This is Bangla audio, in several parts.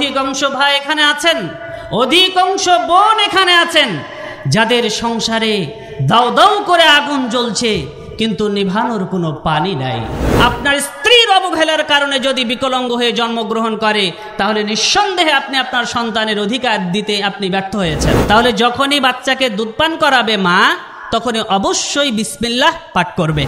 অধিকাংশ ভাই এখানে আছেন অধিকাংশ বোন এখানে আছেন যাদের সংসারে দাও দাও করে আগুন জ্বলছে কিন্তু নিভানোর কোনো পানি নাই আপনার স্ত্রীর অবহেলার কারণে যদি বিকলঙ্গ হয়ে জন্মগ্রহণ করে তাহলে নিঃসন্দেহে আপনি আপনার সন্তানের অধিকার দিতে আপনি ব্যর্থ হয়েছেন তাহলে যখনই বাচ্চাকে দুধ পান করাবে মা তখনই অবশ্যই বিসমিল্লাহ পাঠ করবে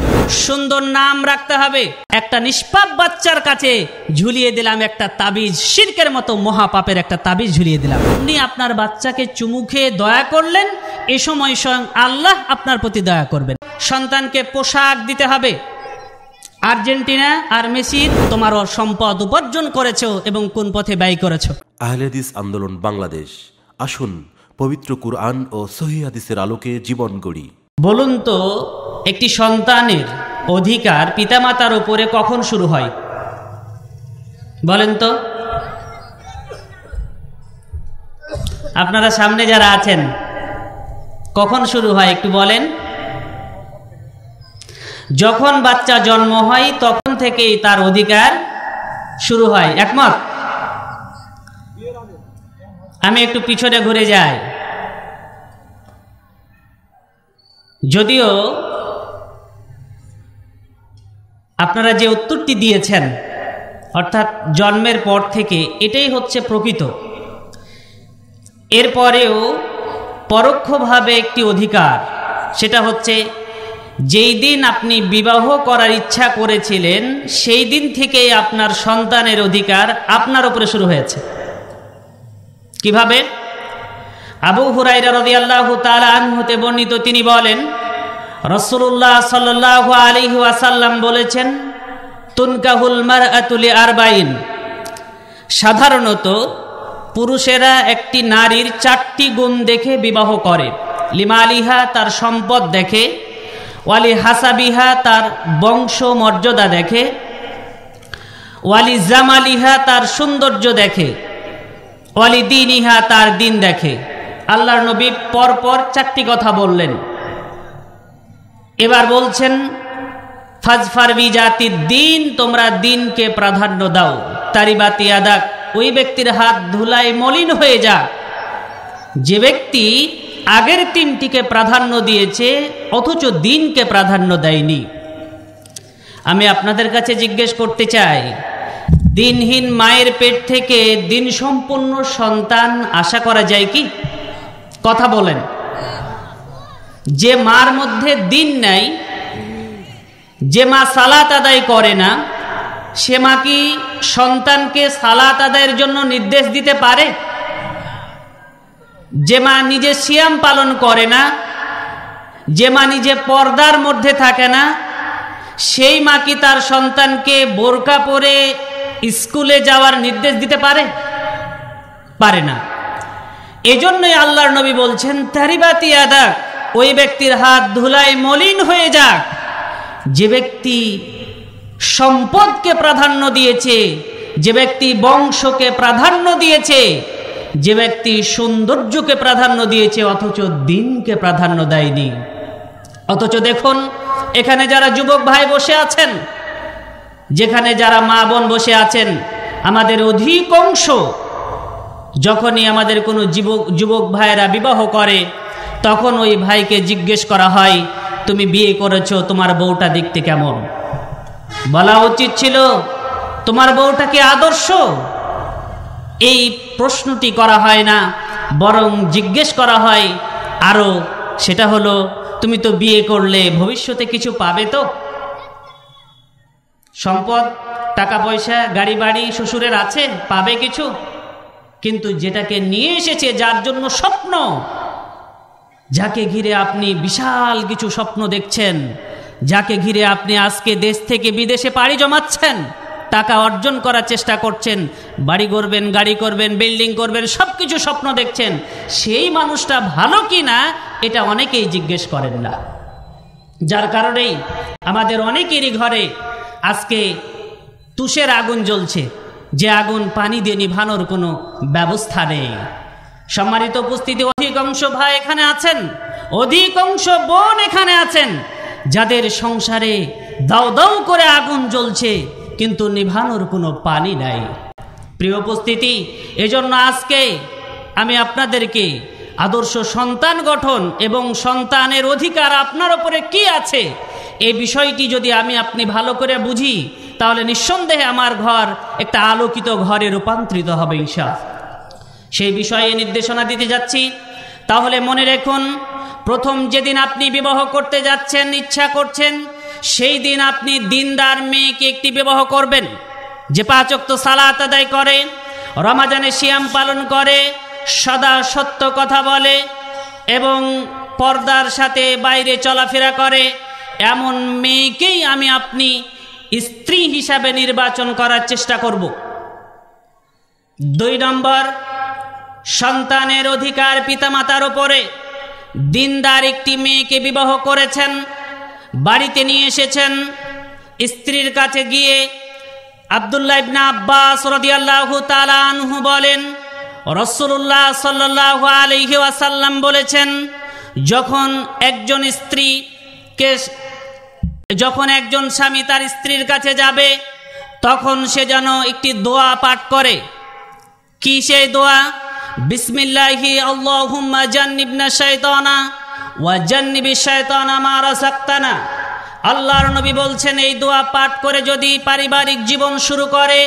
সুন্দর নাম রাখতে হবে একটা নিষ্পাপ বাচ্চার কাছে ঝুলিয়ে দিলাম একটা তাবিজ শিরকের মতো মহাপাপের একটা তাবিজ ঝুলিয়ে দিলাম আপনি আপনার বাচ্চাকে চুমুখে দয়া করলেন এ সময় স্বয়ং আল্লাহ আপনার প্রতি দয়া করবেন সন্তানকে পোশাক দিতে হবে আর্জেন্টিনা আর মেসি তোমার সম্পদ উপার্জন করেছ এবং কোন পথে ব্যয় করেছ আহলেদিস আন্দোলন বাংলাদেশ আসুন পবিত্র কুরআন ও সহিদের আলোকে জীবন গড়ি বলুন তো একটি সন্তানের অধিকার পিতামাতার উপরে কখন শুরু হয় বলেন তো আপনারা সামনে যারা আছেন কখন শুরু হয় একটু বলেন যখন বাচ্চা জন্ম হয় তখন থেকেই তার অধিকার শুরু হয় একমত আমি একটু পিছনে ঘুরে যাই যদিও আপনারা যে উত্তরটি দিয়েছেন অর্থাৎ জন্মের পর থেকে এটাই হচ্ছে প্রকৃত এরপরেও পরোক্ষভাবে একটি অধিকার সেটা হচ্ছে যেই দিন আপনি বিবাহ করার ইচ্ছা করেছিলেন সেই দিন থেকেই আপনার সন্তানের অধিকার আপনার উপরে শুরু হয়েছে কিভাবে আবু হুরাইরা রদি আল্লাহ আনহুতে বর্ণিত তিনি বলেন রসুল্লাহ সাল আলী আসাল্লাম বলেছেন তুনকাহুল মার আতুলি আরবাইন সাধারণত পুরুষেরা একটি নারীর চারটি গুণ দেখে বিবাহ করে লিমা আলিহা তার সম্পদ দেখে ওয়ালি হাসাবিহা তার বংশ মর্যাদা দেখে ওয়ালি জামালিহা তার সৌন্দর্য দেখে ওয়ালি দিন ইহা তার দিন দেখে আল্লাহর নবী পরপর চারটি কথা বললেন এবার বলছেন ফাজফার জাতির দিন তোমরা দিনকে প্রাধান্য দাও তারিবাতি আদাক ওই ব্যক্তির হাত ধুলাই মলিন হয়ে যাক যে ব্যক্তি আগের তিনটিকে প্রাধান্য দিয়েছে অথচ দিনকে প্রাধান্য দেয়নি আমি আপনাদের কাছে জিজ্ঞেস করতে চাই দিনহীন মায়ের পেট থেকে দিন সম্পূর্ণ সন্তান আশা করা যায় কি কথা বলেন যে মার মধ্যে দিন নাই যে মা সালাত আদায় করে না সে মা কি সন্তানকে সালাত আদায়ের জন্য নির্দেশ দিতে পারে যে মা নিজে সিয়াম পালন করে না যে মা নিজে পর্দার মধ্যে থাকে না সেই মা কি তার সন্তানকে বোরকা পরে স্কুলে যাওয়ার নির্দেশ দিতে পারে পারে না এজন্যই আল্লাহর নবী বলছেন তারিবাতি আদা ওই ব্যক্তির হাত ধুলাই মলিন হয়ে যাক যে ব্যক্তি সম্পদকে প্রাধান্য দিয়েছে যে ব্যক্তি বংশকে প্রাধান্য দিয়েছে যে ব্যক্তি সৌন্দর্যকে প্রাধান্য দিয়েছে অথচ দিনকে প্রাধান্য দেয়নি অথচ দেখুন এখানে যারা যুবক ভাই বসে আছেন যেখানে যারা মা বোন বসে আছেন আমাদের অধিকাংশ যখনই আমাদের কোনো যুবক যুবক ভাইয়েরা বিবাহ করে তখন ওই ভাইকে জিজ্ঞেস করা হয় তুমি বিয়ে করেছ তোমার বউটা দেখতে কেমন বলা উচিত ছিল তোমার বউটা কি আদর্শ এই প্রশ্নটি করা হয় না বরং জিজ্ঞেস করা হয় আরও সেটা হলো তুমি তো বিয়ে করলে ভবিষ্যতে কিছু পাবে তো সম্পদ টাকা পয়সা গাড়ি বাড়ি শ্বশুরের আছে পাবে কিছু কিন্তু যেটাকে নিয়ে এসেছে যার জন্য স্বপ্ন যাকে ঘিরে আপনি বিশাল কিছু স্বপ্ন দেখছেন যাকে ঘিরে আপনি আজকে দেশ থেকে বিদেশে পাড়ি জমাচ্ছেন টাকা অর্জন করার চেষ্টা করছেন বাড়ি করবেন গাড়ি করবেন বিল্ডিং করবেন সব কিছু স্বপ্ন দেখছেন সেই মানুষটা ভালো কি না এটা অনেকেই জিজ্ঞেস করেন না যার কারণেই আমাদের অনেকেরই ঘরে আজকে তুষের আগুন জ্বলছে যে আগুন পানি দিয়ে নিভানোর কোনো ব্যবস্থা নেই সম্মানিত উপস্থিতি অধিকাংশ ভাই এখানে আছেন অধিকাংশ বোন এখানে আছেন যাদের সংসারে দাও দাও করে আগুন জ্বলছে কিন্তু নিভানোর কোনো পানি নাই প্রিয় উপস্থিতি এজন্য আজকে আমি আপনাদেরকে আদর্শ সন্তান গঠন এবং সন্তানের অধিকার আপনার ওপরে কি আছে এই বিষয়টি যদি আমি আপনি ভালো করে বুঝি তাহলে নিঃসন্দেহে আমার ঘর একটা আলোকিত ঘরে রূপান্তরিত হবে ঈশা সেই বিষয়ে নির্দেশনা দিতে যাচ্ছি তাহলে মনে রেখুন প্রথম যেদিন আপনি বিবাহ করতে যাচ্ছেন ইচ্ছা করছেন সেই দিন আপনি দিনদার মেয়েকে একটি বিবাহ করবেন যে পাচক তো সালাত আদায় করে রমাজানে শিয়াম পালন করে সদা সত্য কথা বলে এবং পর্দার সাথে বাইরে চলাফেরা করে এমন মেয়েকেই আমি আপনি স্ত্রী হিসাবে নির্বাচন করার চেষ্টা করব দুই নম্বর সন্তানের অধিকার পিতামাতার ওপরে দিনদার একটি মেয়েকে বিবাহ করেছেন বাড়িতে নিয়ে এসেছেন স্ত্রীর কাছে গিয়ে আবদুল্লাহ ইবনা আব্বাস রদিয়াল্লাহু আনহু বলেন রসুল্লাহ সাল্লাহ আলহি ওয়াসাল্লাম বলেছেন যখন একজন স্ত্রী কে যখন একজন স্বামী তার স্ত্রীর কাছে যাবে তখন সে যেন একটি দোয়া পাঠ করে কি সেই দোয়া বিসমিল্লাহি আল্লাহুম্মা জান্নিবনা শাইতানা ওয়া জান্নিবি শাইতানা মা রাযাকতানা আল্লাহর নবী বলছেন এই দোয়া পাঠ করে যদি পারিবারিক জীবন শুরু করে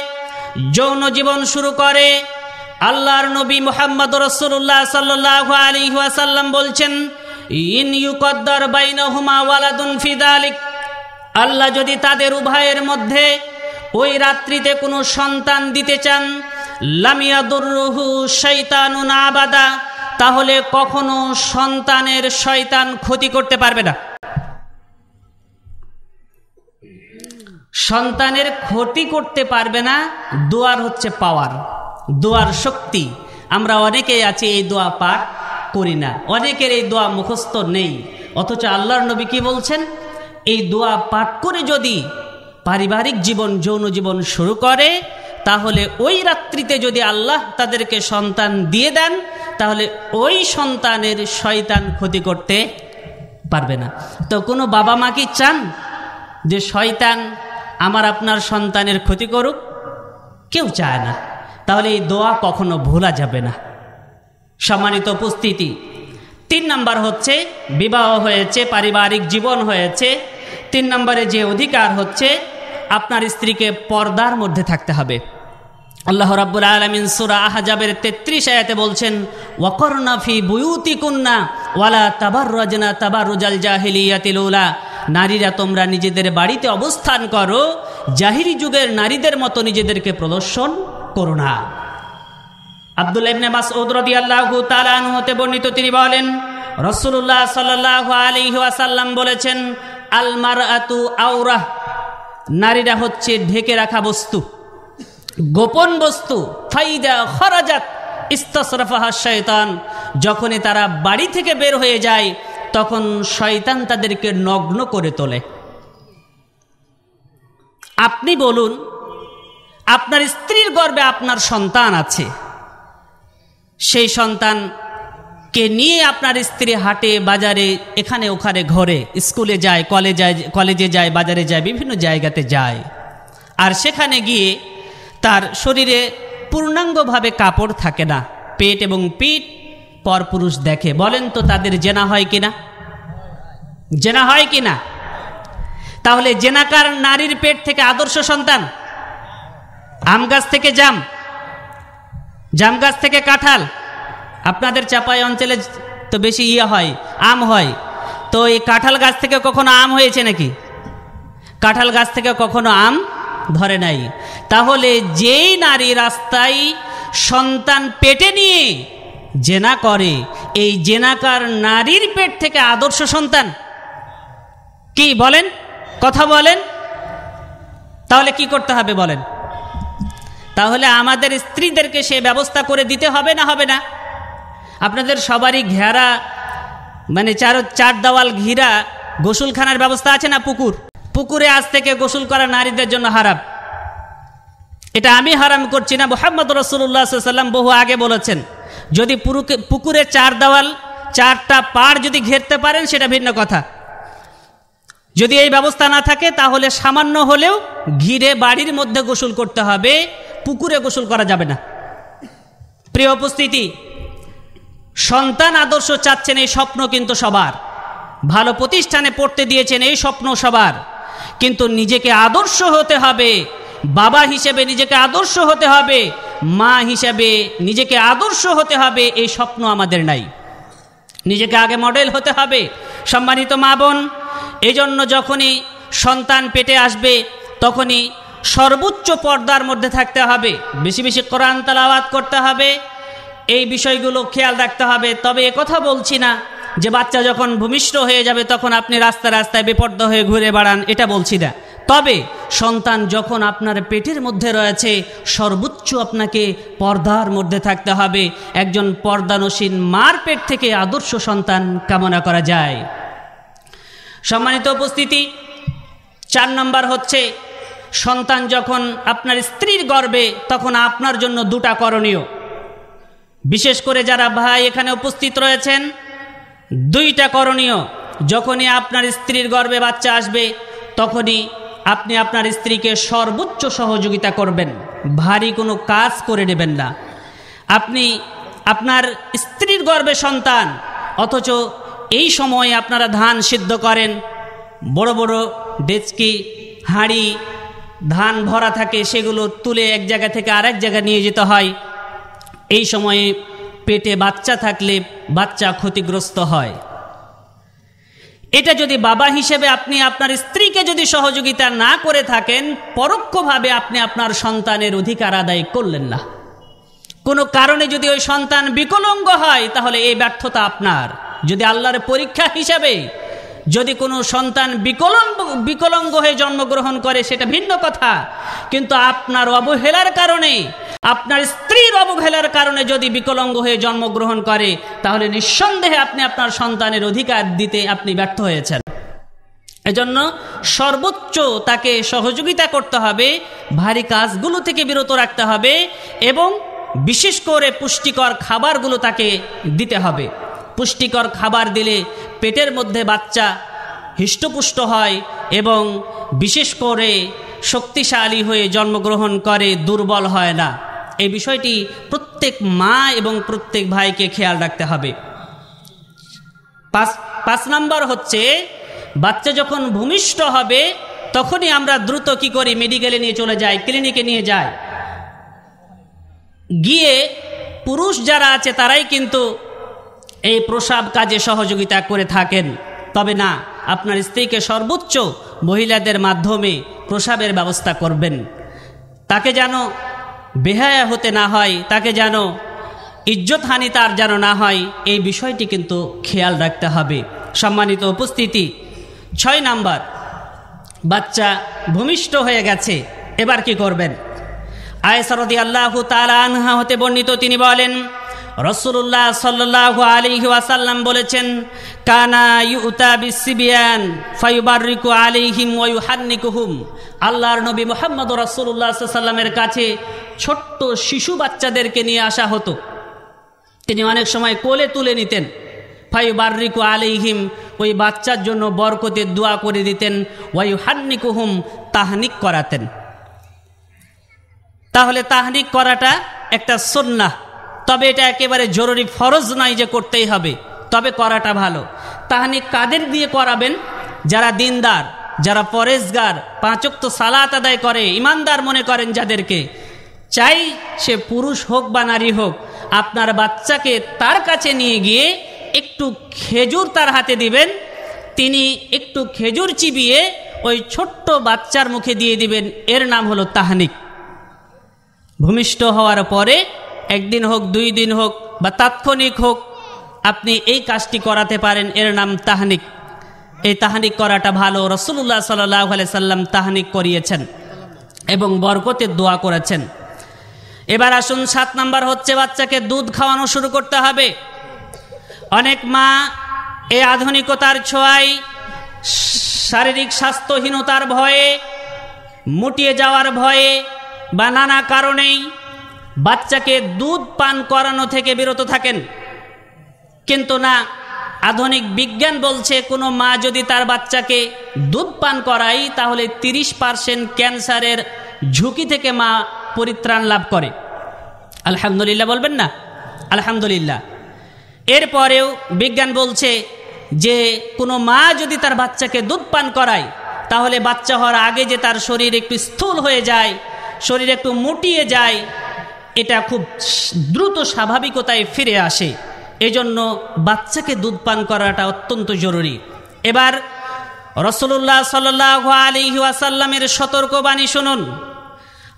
যৌন জীবন শুরু করে আল্লাহর নবী মোহাম্মদ রসুল্লাহ সাল্লাহ আলী ওয়াসাল্লাম বলছেন ইন ইউকদ্দর বাইন হুমা ওয়ালাদুন ফিদালিক আল্লাহ যদি তাদের উভয়ের মধ্যে ওই রাত্রিতে কোনো সন্তান দিতে চান শৈতানু না আবাদা তাহলে কখনো সন্তানের শয়তান ক্ষতি করতে পারবে না সন্তানের ক্ষতি করতে পারবে না দুয়ার হচ্ছে পাওয়ার দোয়ার শক্তি আমরা অনেকেই আছি এই দোয়া পাঠ করি না অনেকের এই দোয়া মুখস্থ নেই অথচ আল্লাহর নবী কি বলছেন এই দোয়া পাঠ করে যদি পারিবারিক জীবন যৌন জীবন শুরু করে তাহলে ওই রাত্রিতে যদি আল্লাহ তাদেরকে সন্তান দিয়ে দেন তাহলে ওই সন্তানের শয়তান ক্ষতি করতে পারবে না তো কোনো বাবা মা কি চান যে শয়তান আমার আপনার সন্তানের ক্ষতি করুক কেউ চায় না তাহলে এই দোয়া কখনো ভোলা যাবে না সম্মানিত উপস্থিতি তিন নাম্বার হচ্ছে বিবাহ হয়েছে পারিবারিক জীবন হয়েছে তিন নম্বরে যে অধিকার হচ্ছে আপনার স্ত্রীকে পর্দার মধ্যে থাকতে হবে আল্লাহ রাবুল আলমিন সুরা আহাজাবের তেত্রিশ আয়াতে বলছেন ওয়াকর্ণাফি বুয়ুতি কুন্না ওয়ালা তাবার রজনা তাবার রোজাল জাহিলিয়াতিলৌলা নারীরা তোমরা নিজেদের বাড়িতে অবস্থান করো জাহিরি যুগের নারীদের মতো নিজেদেরকে প্রদর্শন করো না আব্দুল ইবনে মাসউদ রাদিয়াল্লাহু তাআলা হতে বর্ণিত তিনি বলেন রসুল্লাহ সাল্লাল্লাহু আলী আসাল্লাম বলেছেন আলমার আতু আওরাহ নারীরা হচ্ছে ঢেকে রাখা বস্তু গোপন বস্তু ফাইদা খরাজাত ইস্তসরফাহা শয়তান যখনই তারা বাড়ি থেকে বের হয়ে যায় তখন শয়তান তাদেরকে নগ্ন করে তোলে আপনি বলুন আপনার স্ত্রীর গর্বে আপনার সন্তান আছে সেই সন্তানকে নিয়ে আপনার স্ত্রী হাটে বাজারে এখানে ওখানে ঘরে স্কুলে যায় কলেজে কলেজে যায় বাজারে যায় বিভিন্ন জায়গাতে যায় আর সেখানে গিয়ে তার শরীরে পূর্ণাঙ্গভাবে কাপড় থাকে না পেট এবং পিঠ পুরুষ দেখে বলেন তো তাদের জেনা হয় কি না জেনা হয় কি না তাহলে জেনাকার নারীর পেট থেকে আদর্শ সন্তান আম গাছ থেকে জাম জাম গাছ থেকে কাঁঠাল আপনাদের চাপাই অঞ্চলে তো বেশি ইয়ে হয় আম হয় তো এই কাঁঠাল গাছ থেকে কখনো আম হয়েছে নাকি কাঁঠাল গাছ থেকে কখনো আম ধরে নাই তাহলে যেই নারী রাস্তায় সন্তান পেটে নিয়ে জেনা করে এই জেনাকার নারীর পেট থেকে আদর্শ সন্তান কি বলেন কথা বলেন তাহলে কি করতে হবে বলেন তাহলে আমাদের স্ত্রীদেরকে সে ব্যবস্থা করে দিতে হবে না হবে না আপনাদের সবারই ঘেরা মানে চার চার দেওয়াল ঘিরা গোসলখানার ব্যবস্থা আছে না পুকুর পুকুরে আজ থেকে গোসল করা নারীদের জন্য হারাম এটা আমি হারাম করছি না মোহাম্মদ রসুল্লাহ সাল্লাম বহু আগে বলেছেন যদি পুরুকে পুকুরে চার দেওয়াল চারটা পার যদি ঘেরতে পারেন সেটা ভিন্ন কথা যদি এই ব্যবস্থা না থাকে তাহলে সামান্য হলেও ঘিরে বাড়ির মধ্যে গোসল করতে হবে পুকুরে গোসল করা যাবে না প্রিয় উপস্থিতি সন্তান আদর্শ চাচ্ছেন এই স্বপ্ন কিন্তু সবার ভালো প্রতিষ্ঠানে পড়তে দিয়েছেন এই স্বপ্ন সবার কিন্তু নিজেকে আদর্শ হতে হবে বাবা হিসেবে নিজেকে আদর্শ হতে হবে মা হিসেবে নিজেকে আদর্শ হতে হবে এই স্বপ্ন আমাদের নাই নিজেকে আগে মডেল হতে হবে সম্মানিত মা বোন এই জন্য যখনই সন্তান পেটে আসবে তখনই সর্বোচ্চ পর্দার মধ্যে থাকতে হবে বেশি বেশি কোরআন তালাওয়াত করতে হবে এই বিষয়গুলো খেয়াল রাখতে হবে তবে কথা বলছি না যে বাচ্চা যখন ভূমিষ্ঠ হয়ে যাবে তখন আপনি রাস্তা রাস্তায় বেপর্দ হয়ে ঘুরে বেড়ান এটা বলছি না তবে সন্তান যখন আপনার পেটের মধ্যে রয়েছে সর্বোচ্চ আপনাকে পর্দার মধ্যে থাকতে হবে একজন পর্দানসীন মার পেট থেকে আদর্শ সন্তান কামনা করা যায় সম্মানিত উপস্থিতি চার নম্বর হচ্ছে সন্তান যখন আপনার স্ত্রীর গর্বে তখন আপনার জন্য দুটা করণীয় বিশেষ করে যারা ভাই এখানে উপস্থিত রয়েছেন দুইটা করণীয় যখনই আপনার স্ত্রীর গর্বে বাচ্চা আসবে তখনই আপনি আপনার স্ত্রীকে সর্বোচ্চ সহযোগিতা করবেন ভারী কোনো কাজ করে নেবেন না আপনি আপনার স্ত্রীর গর্বে সন্তান অথচ এই সময়ে আপনারা ধান সিদ্ধ করেন বড় বড় ডেচকি হাঁড়ি ধান ভরা থাকে সেগুলো তুলে এক জায়গা থেকে আরেক জায়গা নিয়ে যেতে হয় এই সময়ে পেটে বাচ্চা থাকলে বাচ্চা ক্ষতিগ্রস্ত হয় এটা যদি বাবা হিসেবে আপনি আপনার স্ত্রীকে যদি সহযোগিতা না করে থাকেন পরোক্ষভাবে আপনি আপনার সন্তানের অধিকার আদায় করলেন না কোনো কারণে যদি ওই সন্তান বিকলঙ্গ হয় তাহলে এই ব্যর্থতা আপনার যদি আল্লাহর পরীক্ষা হিসাবে যদি কোনো সন্তান বিকলঙ্গ বিকলঙ্গ হয়ে জন্মগ্রহণ করে সেটা ভিন্ন কথা কিন্তু আপনার অবহেলার কারণে আপনার স্ত্রীর অবহেলার কারণে যদি বিকলঙ্গ হয়ে জন্মগ্রহণ করে তাহলে নিঃসন্দেহে আপনি আপনার সন্তানের অধিকার দিতে আপনি ব্যর্থ হয়েছেন এজন্য সর্বোচ্চ তাকে সহযোগিতা করতে হবে ভারী কাজগুলো থেকে বিরত রাখতে হবে এবং বিশেষ করে পুষ্টিকর খাবারগুলো তাকে দিতে হবে পুষ্টিকর খাবার দিলে পেটের মধ্যে বাচ্চা হৃষ্টপুষ্ট হয় এবং বিশেষ করে শক্তিশালী হয়ে জন্মগ্রহণ করে দুর্বল হয় না এই বিষয়টি প্রত্যেক মা এবং প্রত্যেক ভাইকে খেয়াল রাখতে হবে পাঁচ পাঁচ হচ্ছে বাচ্চা যখন ভূমিষ্ঠ হবে তখনই আমরা দ্রুত কি করি মেডিকেলে নিয়ে চলে যাই ক্লিনিকে নিয়ে যাই গিয়ে পুরুষ যারা আছে তারাই কিন্তু এই প্রসাব কাজে সহযোগিতা করে থাকেন তবে না আপনার স্ত্রীকে সর্বোচ্চ মহিলাদের মাধ্যমে প্রসাবের ব্যবস্থা করবেন তাকে যেন বেহায়া হতে না হয় তাকে যেন ইজ্জতহানি তার যেন না হয় এই বিষয়টি কিন্তু খেয়াল রাখতে হবে সম্মানিত উপস্থিতি ছয় নাম্বার বাচ্চা ভূমিষ্ঠ হয়ে গেছে এবার কি করবেন আয়সরদি আল্লাহ তালা আনহা হতে বর্ণিত তিনি বলেন রসুল্লাহ সাল্লাহ আলী ওয়াসাল্লাম বলেছেন কানা ইউতা বিসিবিয়ান ফাইবারিকু আলিহিম ওয়ুহান্নিকুহুম আল্লাহর নবী মোহাম্মদ রসুল্লাহ সাল্লামের কাছে ছোট্ট শিশু বাচ্চাদেরকে নিয়ে আসা হতো তিনি অনেক সময় কোলে তুলে নিতেন ফাইবারিকু আলিহিম ওই বাচ্চার জন্য বরকতের দোয়া করে দিতেন ওয়ুহান্নিকুহুম তাহনিক করাতেন তাহলে তাহনিক করাটা একটা সন্না তবে এটা একেবারে জরুরি ফরজ নয় যে করতেই হবে তবে করাটা ভালো তাহানি কাদের দিয়ে করাবেন যারা দিনদার যারা পরেশগার পাঁচক্ত সালাত আদায় করে ইমানদার মনে করেন যাদেরকে চাই সে পুরুষ হোক বা নারী হোক আপনার বাচ্চাকে তার কাছে নিয়ে গিয়ে একটু খেজুর তার হাতে দিবেন তিনি একটু খেজুর চিবিয়ে ওই ছোট্ট বাচ্চার মুখে দিয়ে দিবেন এর নাম হলো তাহানিক ভূমিষ্ঠ হওয়ার পরে একদিন হোক দুই দিন হোক বা তাৎক্ষণিক হোক আপনি এই কাজটি করাতে পারেন এর নাম তাহানিক এই তাহানিক করাটা ভালো রসুল্লাহ সাল্লাই সাল্লাম তাহানিক করিয়েছেন এবং বরকতে দোয়া করেছেন এবার আসুন সাত নাম্বার হচ্ছে বাচ্চাকে দুধ খাওয়ানো শুরু করতে হবে অনেক মা এই আধুনিকতার ছোঁয়াই শারীরিক স্বাস্থ্যহীনতার ভয়ে মুটিয়ে যাওয়ার ভয়ে বা নানা কারণেই বাচ্চাকে দুধ পান করানো থেকে বিরত থাকেন কিন্তু না আধুনিক বিজ্ঞান বলছে কোনো মা যদি তার বাচ্চাকে দুধ পান করায় তাহলে তিরিশ পার্সেন্ট ক্যান্সারের ঝুঁকি থেকে মা পরিত্রাণ লাভ করে আলহামদুলিল্লাহ বলবেন না আলহামদুলিল্লাহ এরপরেও বিজ্ঞান বলছে যে কোনো মা যদি তার বাচ্চাকে দুধ পান করায় তাহলে বাচ্চা হওয়ার আগে যে তার শরীর একটু স্থূল হয়ে যায় শরীর একটু মুটিয়ে যায় এটা খুব দ্রুত স্বাভাবিকতায় ফিরে আসে এজন্য বাচ্চাকে দুধ পান করাটা অত্যন্ত জরুরি এবার রসুল্লাহ সাল্লাহ আলী ওয়াসাল্লামের সতর্কবাণী শুনুন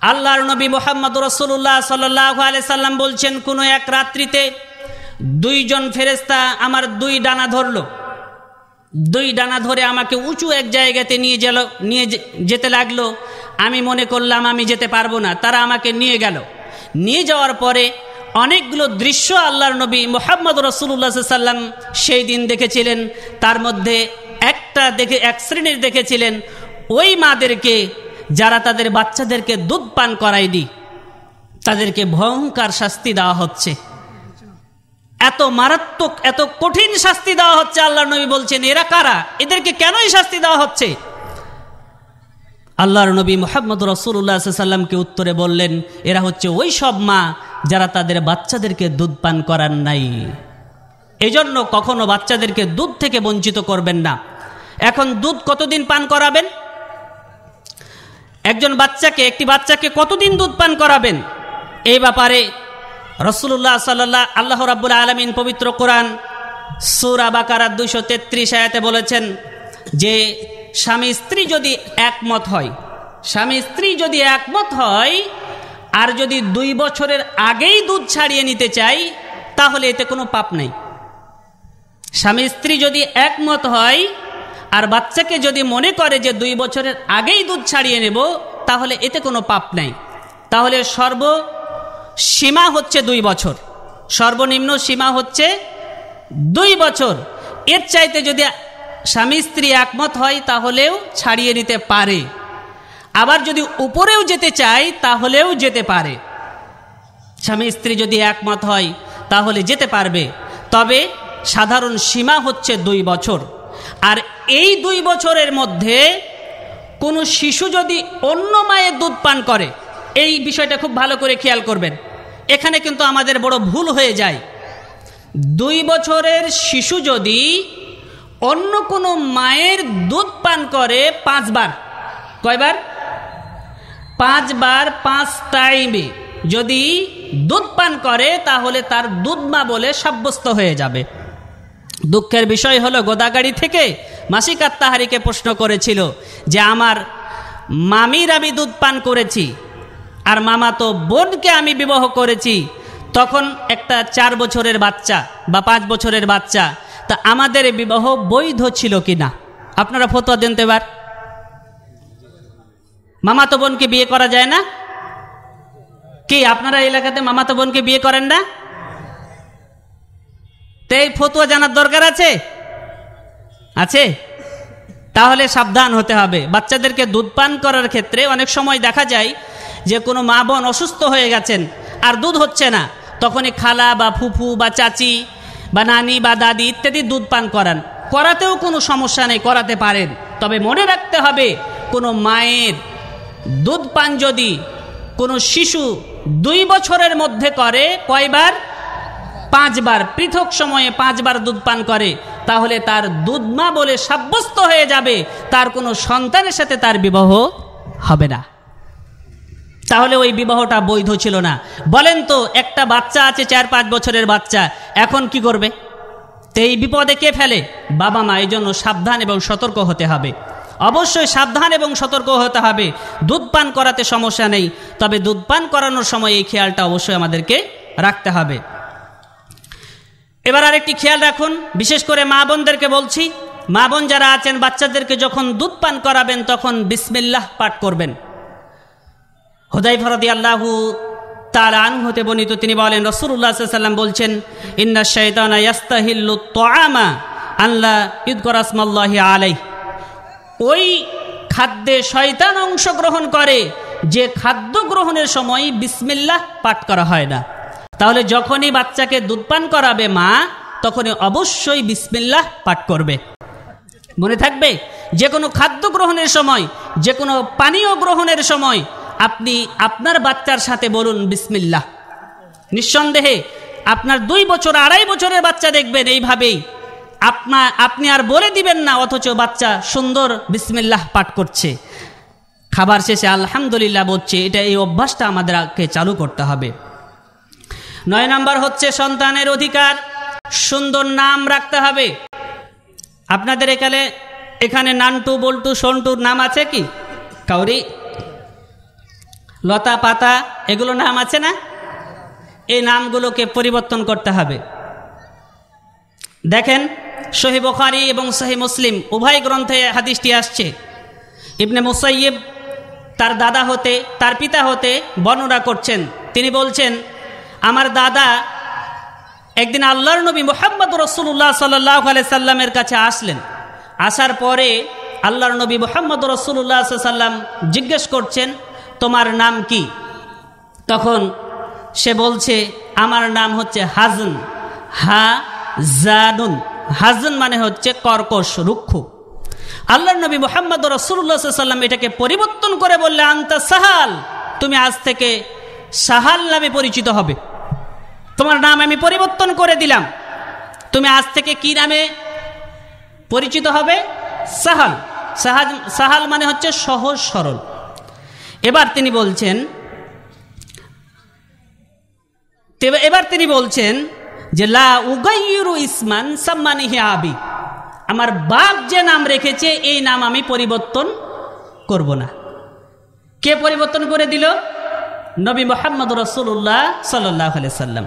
আল্লাহর নবী মোহাম্মদ রসুল্লাহ সাল্লাহ আলি সাল্লাম বলছেন কোনো এক রাত্রিতে দুইজন ফেরেস্তা আমার দুই ডানা ধরল দুই ডানা ধরে আমাকে উঁচু এক জায়গাতে নিয়ে গেল নিয়ে যেতে লাগলো আমি মনে করলাম আমি যেতে পারবো না তারা আমাকে নিয়ে গেল নিয়ে যাওয়ার পরে অনেকগুলো দৃশ্য আল্লাহর নবী মোহাম্মদ রসুল্লা সাল্লাম সেই দিন দেখেছিলেন তার মধ্যে একটা দেখে এক শ্রেণীর দেখেছিলেন ওই মাদেরকে যারা তাদের বাচ্চাদেরকে দুধ পান করায়নি তাদেরকে ভয়ঙ্কর শাস্তি দেওয়া হচ্ছে এত মারাত্মক এত কঠিন শাস্তি দেওয়া হচ্ছে আল্লাহ নবী বলছেন এরা কারা এদেরকে কেনই শাস্তি দেওয়া হচ্ছে আল্লাহর নবী মোহাম্মদ রসুল্লাহ সাল্লামকে উত্তরে বললেন এরা হচ্ছে ওই সব মা যারা তাদের বাচ্চাদেরকে দুধ পান করার নাই এজন্য কখনো বাচ্চাদেরকে দুধ থেকে বঞ্চিত করবেন না এখন দুধ কতদিন পান করাবেন একজন বাচ্চাকে একটি বাচ্চাকে কতদিন দুধ পান করাবেন এই ব্যাপারে রসুল্লাহ সাল্লাহ আল্লাহ রাবুল আলমিন পবিত্র কোরআন সুরা বাকার দুশো তেত্রিশ আয়াতে বলেছেন যে স্বামী স্ত্রী যদি একমত হয় স্বামী স্ত্রী যদি একমত হয় আর যদি দুই বছরের আগেই দুধ ছাড়িয়ে নিতে চাই তাহলে এতে কোনো পাপ নেই স্বামী স্ত্রী যদি একমত হয় আর বাচ্চাকে যদি মনে করে যে দুই বছরের আগেই দুধ ছাড়িয়ে নেব তাহলে এতে কোনো পাপ নাই তাহলে সর্ব সীমা হচ্ছে দুই বছর সর্বনিম্ন সীমা হচ্ছে দুই বছর এর চাইতে যদি স্বামী স্ত্রী একমত হয় তাহলেও ছাড়িয়ে নিতে পারে আবার যদি উপরেও যেতে চায় তাহলেও যেতে পারে স্বামী স্ত্রী যদি একমত হয় তাহলে যেতে পারবে তবে সাধারণ সীমা হচ্ছে দুই বছর আর এই দুই বছরের মধ্যে কোনো শিশু যদি অন্য মায়ের দুধ পান করে এই বিষয়টা খুব ভালো করে খেয়াল করবেন এখানে কিন্তু আমাদের বড় ভুল হয়ে যায় দুই বছরের শিশু যদি অন্য কোনো মায়ের দুধ পান করে পাঁচবার কয়বার পাঁচবার পাঁচ টাইমে যদি দুধ পান করে তাহলে তার দুধ মা বলে সাব্যস্ত হয়ে যাবে দুঃখের বিষয় হলো গোদাগাড়ি থেকে মাসিক আত্মাহারিকে প্রশ্ন করেছিল যে আমার মামির আমি দুধ পান করেছি আর মামা তো বোনকে আমি বিবাহ করেছি তখন একটা চার বছরের বাচ্চা বা পাঁচ বছরের বাচ্চা তা আমাদের বিবাহ বৈধ ছিল কি না আপনারা ফতোয়া দেন তো এবার মামাতো বোনকে বিয়ে করা যায় না কি আপনারা এলাকাতে মামাতো বোনকে বিয়ে করেন না তো এই ফতুয়া জানার দরকার আছে আছে তাহলে সাবধান হতে হবে বাচ্চাদেরকে দুধ পান করার ক্ষেত্রে অনেক সময় দেখা যায় যে কোনো মা বোন অসুস্থ হয়ে গেছেন আর দুধ হচ্ছে না তখনই খালা বা ফুফু বা চাচি বা নানি বা দাদি ইত্যাদি দুধ পান করান করাতেও কোনো সমস্যা নেই করাতে পারেন তবে মনে রাখতে হবে কোনো মায়ের দুধ পান যদি কোনো শিশু দুই বছরের মধ্যে করে কয়বার পাঁচবার পৃথক সময়ে পাঁচবার দুধ পান করে তাহলে তার দুধমা বলে সাব্যস্ত হয়ে যাবে তার কোনো সন্তানের সাথে তার বিবাহ হবে না তাহলে ওই বিবাহটা বৈধ ছিল না বলেন তো একটা বাচ্চা আছে চার পাঁচ বছরের বাচ্চা এখন কি করবে তো এই বিপদে কে ফেলে বাবা মা এই জন্য সাবধান এবং সতর্ক হতে হবে অবশ্যই সাবধান এবং সতর্ক হতে হবে দুধ পান করাতে সমস্যা নেই তবে দুধ পান করানোর সময় এই খেয়ালটা অবশ্যই আমাদেরকে রাখতে হবে এবার আরেকটি খেয়াল রাখুন বিশেষ করে মা বোনদেরকে বলছি মা বোন যারা আছেন বাচ্চাদেরকে যখন দুধ পান করাবেন তখন বিসমিল্লাহ পাঠ করবেন হুদাই ফরদি আল্লাহু তার আন হতে বর্ণিত তিনি বলেন রসুল্লাহ সাল্লাম বলছেন ইন্না শৈতানা ইয়াস্তাহিল্লু তোয়ামা আল্লাহ ইদকরাসমাল্লাহি আলাই ওই খাদ্যে শয়তান অংশগ্রহণ করে যে খাদ্য গ্রহণের সময় বিসমিল্লাহ পাঠ করা হয় না তাহলে যখনই বাচ্চাকে দুধপান করাবে মা তখনই অবশ্যই বিসমিল্লাহ পাঠ করবে মনে থাকবে যে কোনো খাদ্য গ্রহণের সময় যে কোনো পানীয় গ্রহণের সময় আপনি আপনার বাচ্চার সাথে বলুন বিসমিল্লাহ নিঃসন্দেহে আপনার দুই বছর আড়াই বছরের বাচ্চা দেখবেন এইভাবেই আপনা আপনি আর বলে দিবেন না অথচ বাচ্চা সুন্দর বিসমিল্লাহ পাঠ করছে খাবার শেষে আলহামদুলিল্লাহ বলছে এটা এই অভ্যাসটা আমাদেরকে চালু করতে হবে নয় নাম্বার হচ্ছে সন্তানের অধিকার সুন্দর নাম রাখতে হবে আপনাদের এখানে এখানে নানটু বল্টু সন্টুর নাম আছে কি কাউরি লতা পাতা এগুলো নাম আছে না এই নামগুলোকে পরিবর্তন করতে হবে দেখেন শহী বখারি এবং শহী মুসলিম উভয় গ্রন্থে হাদিসটি আসছে ইবনে মুসাইব তার দাদা হতে তার পিতা হতে বর্ণনা করছেন তিনি বলছেন আমার দাদা একদিন আল্লাহর নবী মোহাম্মদ রসুল্লাহ সাল্লাহ সাল্লামের কাছে আসলেন আসার পরে আল্লাহর নবী মোহাম্মদ রসুল্লাহ সাল্লাম জিজ্ঞেস করছেন তোমার নাম কি তখন সে বলছে আমার নাম হচ্ছে হাজন হা জানুন হাজন মানে হচ্ছে কর্কশ রুক্ষ আল্লাহ নবী মোহাম্মদ রসুল্লা সাল্লাম এটাকে পরিবর্তন করে বললে আন্তা সাহাল তুমি আজ থেকে সাহাল নামে পরিচিত হবে তোমার নাম আমি পরিবর্তন করে দিলাম তুমি আজ থেকে কি নামে পরিচিত হবে সাহাল সাহাল সাহাল মানে হচ্ছে সহজ সরল এবার তিনি বলছেন এবার তিনি বলছেন যে লা উগাইরু ইসমান সাম্মানিহি আবি আমার বাপ যে নাম রেখেছে এই নাম আমি পরিবর্তন করব না কে পরিবর্তন করে দিল নবী মোহাম্মদ রসুল্লাহ সাল্লাহ সাল্লাম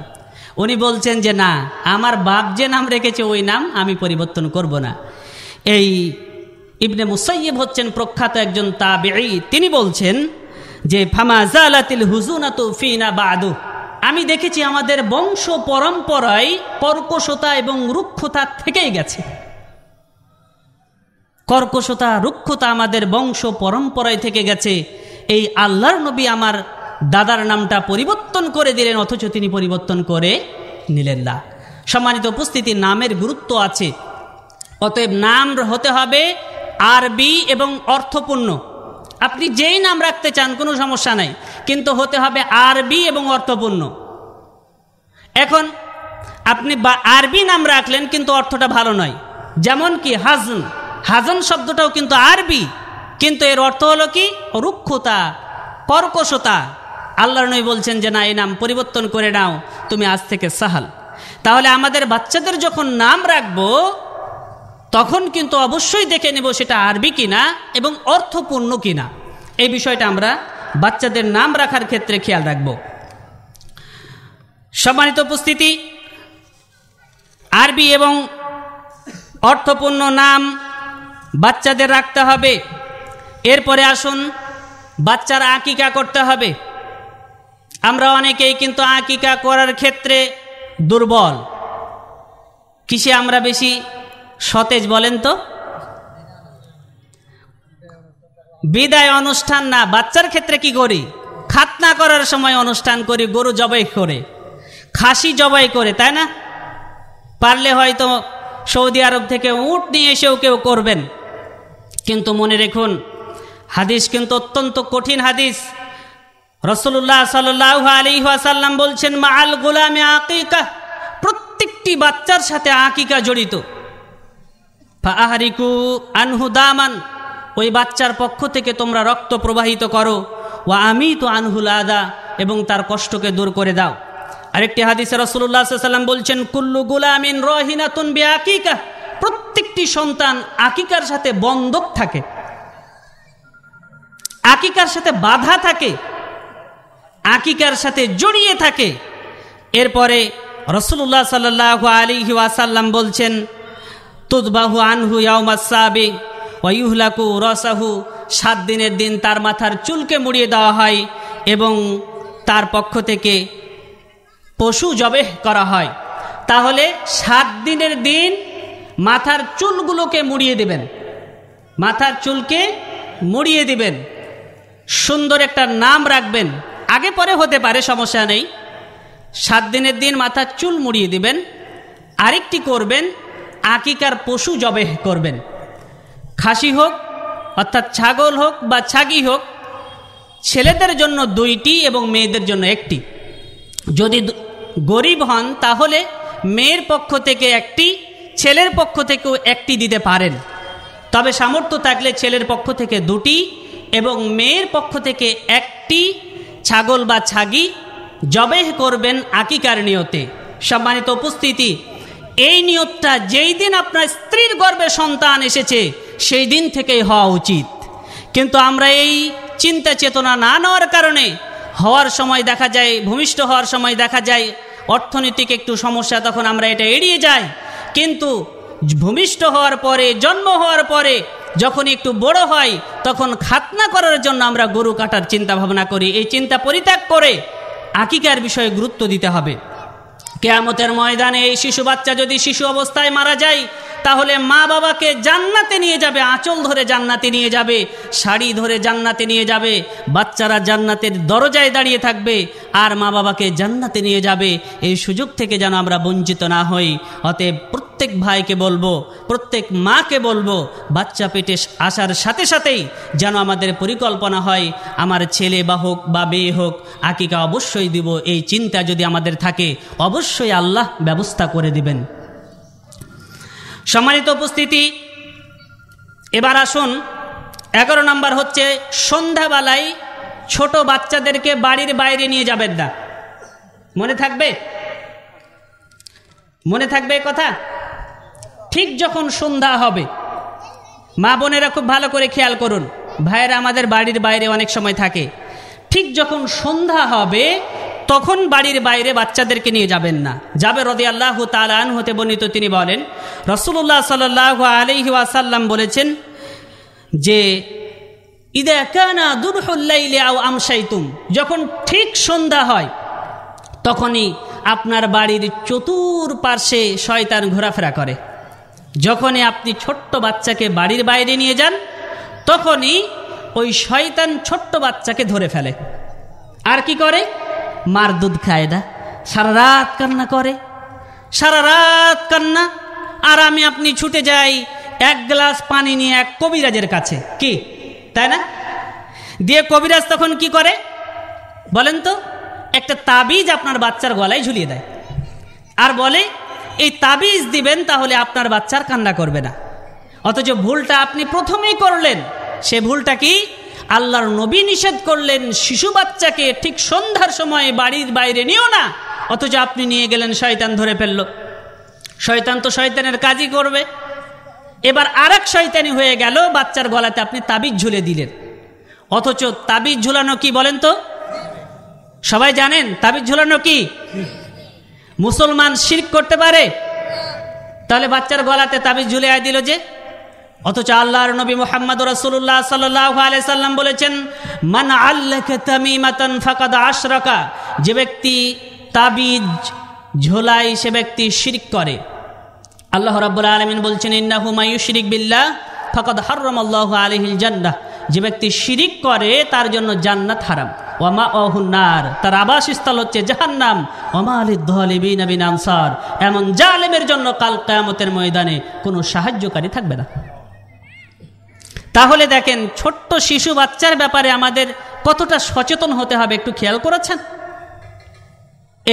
উনি বলছেন যে না আমার বাপ যে নাম রেখেছে ওই নাম আমি পরিবর্তন করব না এই ইবনে মুসাইব হচ্ছেন প্রখ্যাত একজন তাবেই তিনি বলছেন যে ফামা জালাতিল হুজুনাতু ফিনা বাদু আমি দেখেছি আমাদের বংশ পরম্পরায় কর্কশতা এবং রুক্ষতা থেকেই গেছে কর্কশতা রুক্ষতা আমাদের বংশ পরম্পরায় থেকে গেছে এই আল্লাহর নবী আমার দাদার নামটা পরিবর্তন করে দিলেন অথচ তিনি পরিবর্তন করে নিলেন না সম্মানিত উপস্থিতি নামের গুরুত্ব আছে অতএব নাম হতে হবে আরবি এবং অর্থপূর্ণ আপনি যেই নাম রাখতে চান কোনো সমস্যা নাই কিন্তু হতে হবে আরবি এবং অর্থপূর্ণ এখন আপনি আরবি নাম রাখলেন কিন্তু অর্থটা ভালো নয় যেমন কি হাজন হাজন শব্দটাও কিন্তু আরবি কিন্তু এর অর্থ হলো কি রুক্ষতা কর্কশতা আল্লাহ নই বলছেন যে না এই নাম পরিবর্তন করে নাও তুমি আজ থেকে সাহাল তাহলে আমাদের বাচ্চাদের যখন নাম রাখবো তখন কিন্তু অবশ্যই দেখে নেব সেটা আরবি কিনা এবং অর্থপূর্ণ কিনা এই বিষয়টা আমরা বাচ্চাদের নাম রাখার ক্ষেত্রে খেয়াল রাখব সম্মানিত উপস্থিতি আরবি এবং অর্থপূর্ণ নাম বাচ্চাদের রাখতে হবে এরপরে আসুন বাচ্চার আকিকা করতে হবে আমরা অনেকেই কিন্তু আকিকা করার ক্ষেত্রে দুর্বল কিসে আমরা বেশি সতেজ বলেন তো বিদায় অনুষ্ঠান না বাচ্চার ক্ষেত্রে কি করি খাতনা করার সময় অনুষ্ঠান করি গরু জবাই করে খাসি জবাই করে তাই না পারলে হয়তো সৌদি আরব থেকে উট নিয়ে এসেও কেউ করবেন কিন্তু মনে রেখুন হাদিস কিন্তু অত্যন্ত কঠিন হাদিস রসুল্লাহ সাল আলী সাল্লাম বলছেন মা আল গোলামে আকিকা প্রত্যেকটি বাচ্চার সাথে আকিকা জড়িত ফাহারিকু আনহুদামান ওই বাচ্চার পক্ষ থেকে তোমরা রক্ত প্রবাহিত করো ও আমি তো আনহুল আদা এবং তার কষ্টকে দূর করে দাও আরেকটি হাদিসে রসুল্লাহ সাল্লাম বলছেন কুল্লু গুলামিন রহিনাতুন বি আকিকা প্রত্যেকটি সন্তান আকিকার সাথে বন্ধক থাকে আকিকার সাথে বাধা থাকে আকিকার সাথে জড়িয়ে থাকে এরপরে রসুল্লাহ সাল্লাহ আলি ওয়াসাল্লাম বলছেন তুদবাহু আনহু ইয়াউমাসাবি ইউহলাকু রসাহু সাত দিনের দিন তার মাথার চুলকে মুড়িয়ে দেওয়া হয় এবং তার পক্ষ থেকে পশু জবেহ করা হয় তাহলে সাত দিনের দিন মাথার চুলগুলোকে মুড়িয়ে দেবেন মাথার চুলকে মুড়িয়ে দিবেন সুন্দর একটা নাম রাখবেন আগে পরে হতে পারে সমস্যা নেই সাত দিনের দিন মাথার চুল মুড়িয়ে দিবেন আরেকটি করবেন আকিকার পশু জবে করবেন খাসি হোক অর্থাৎ ছাগল হোক বা ছাগি হোক ছেলেদের জন্য দুইটি এবং মেয়েদের জন্য একটি যদি গরিব হন তাহলে মেয়ের পক্ষ থেকে একটি ছেলের পক্ষ থেকেও একটি দিতে পারেন তবে সামর্থ্য থাকলে ছেলের পক্ষ থেকে দুটি এবং মেয়ের পক্ষ থেকে একটি ছাগল বা ছাগি জবেহ করবেন আকিকার নিয়তে সম্মানিত উপস্থিতি এই নিয়তটা যেই দিন আপনার স্ত্রীর গর্বে সন্তান এসেছে সেই দিন থেকেই হওয়া উচিত কিন্তু আমরা এই চিন্তা চেতনা না নেওয়ার কারণে হওয়ার সময় দেখা যায় ভূমিষ্ঠ হওয়ার সময় দেখা যায় অর্থনৈতিক একটু সমস্যা তখন আমরা এটা এড়িয়ে যাই কিন্তু ভূমিষ্ঠ হওয়ার পরে জন্ম হওয়ার পরে যখন একটু বড় হয় তখন খাতনা করার জন্য আমরা গরু কাটার চিন্তা ভাবনা করি এই চিন্তা পরিত্যাগ করে আকিকার বিষয়ে গুরুত্ব দিতে হবে কেয়ামতের ময়দানে এই শিশু বাচ্চা যদি শিশু অবস্থায় মারা যায় তাহলে মা বাবাকে জান্নাতে নিয়ে যাবে আঁচল ধরে জান্নাতে নিয়ে যাবে শাড়ি ধরে জান্নাতে নিয়ে যাবে বাচ্চারা জান্নাতের দরজায় দাঁড়িয়ে থাকবে আর মা বাবাকে জান্নাতে নিয়ে যাবে এই সুযোগ থেকে যেন আমরা বঞ্চিত না হই অতএব প্রত্যেক ভাইকে বলবো প্রত্যেক মাকে বলবো বাচ্চা পেটে আসার সাথে সাথেই যেন আমাদের পরিকল্পনা হয় আমার ছেলে বা হোক বা মেয়ে হোক আকিকা অবশ্যই দিব এই চিন্তা যদি আমাদের থাকে অবশ্যই আল্লাহ ব্যবস্থা করে দিবেন সম্মানিত উপস্থিতি এবার আসুন এগারো নম্বর হচ্ছে সন্ধ্যাবেলায় ছোট বাচ্চাদেরকে বাড়ির বাইরে নিয়ে যাবেন না মনে থাকবে মনে থাকবে কথা ঠিক যখন সন্ধ্যা হবে মা বোনেরা খুব ভালো করে খেয়াল করুন ভাইয়েরা আমাদের বাড়ির বাইরে অনেক সময় থাকে ঠিক যখন সন্ধ্যা হবে তখন বাড়ির বাইরে বাচ্চাদেরকে নিয়ে যাবেন না যাবে রদি আল্লাহ তালান হতে বর্ণিত তিনি বলেন রসুল্লাহ সাল আলহি ওয়াসাল্লাম বলেছেন যে ঈদে কানা হল্লাইলে আও আমসাইতুম যখন ঠিক সন্ধ্যা হয় তখনই আপনার বাড়ির চতুর পার্শ্বে শয়তান ঘোরাফেরা করে যখনই আপনি ছোট্ট বাচ্চাকে বাড়ির বাইরে নিয়ে যান তখনই ওই শয়তান ছোট্ট বাচ্চাকে ধরে ফেলে আর কি করে মার দুধ খায় না সারা রাত কান্না করে সারা রাত কান্না আর আমি আপনি ছুটে যাই এক গ্লাস পানি নিয়ে এক কবিরাজের কাছে কি তাই না দিয়ে কবিরাজ তখন কি করে বলেন তো একটা তাবিজ আপনার বাচ্চার গলায় ঝুলিয়ে দেয় আর বলে এই তাবিজ দিবেন তাহলে আপনার বাচ্চার কান্না করবে না অথচ ভুলটা আপনি প্রথমেই করলেন সে ভুলটা কি আল্লাহর নবী নিষেধ করলেন শিশু বাচ্চাকে ঠিক সন্ধ্যার সময় বাড়ির বাইরে নিও না অথচ আপনি নিয়ে গেলেন শয়তান ধরে ফেলল শয়তান তো শয়তানের কাজই করবে এবার আর এক শয়তানি হয়ে গেল বাচ্চার গলাতে আপনি তাবিজ ঝুলে দিলেন অথচ তাবিজ ঝুলানো কি বলেন তো সবাই জানেন তাবিজ ঝুলানো কি মুসলমান শির্ক করতে পারে তাহলে বাচ্চার গলাতে তাবিজ ঝুলে আয় দিল যে অথচ আল্লাহর নবী মোহাম্মদ রসুল্লাহ সাল্লাহ আলাইসাল্লাম বলেছেন মান আল্লাহ তামিমাতন ফাকাদ আশরাকা যে ব্যক্তি তাবিজ ঝোলাই সে ব্যক্তি শিরিক করে আল্লাহ রাবুল আলমিন বলছেন ইন্নাহু হুমায়ু শিরিক বিল্লাহ ফকদ হারম আল্লাহ আলহিল জান্নাহ যে ব্যক্তি শিরিক করে তার জন্য জান্নাত হারাম ওমা অহুন্নার তার আবাসস্থল হচ্ছে জাহান্নাম ওমা আলী দহলিবিন আবিন আনসার এমন জালেমের জন্য কাল কেয়ামতের ময়দানে কোনো সাহায্যকারী থাকবে না তাহলে দেখেন ছোট্ট শিশু বাচ্চার ব্যাপারে আমাদের কতটা সচেতন হতে হবে একটু খেয়াল করেছেন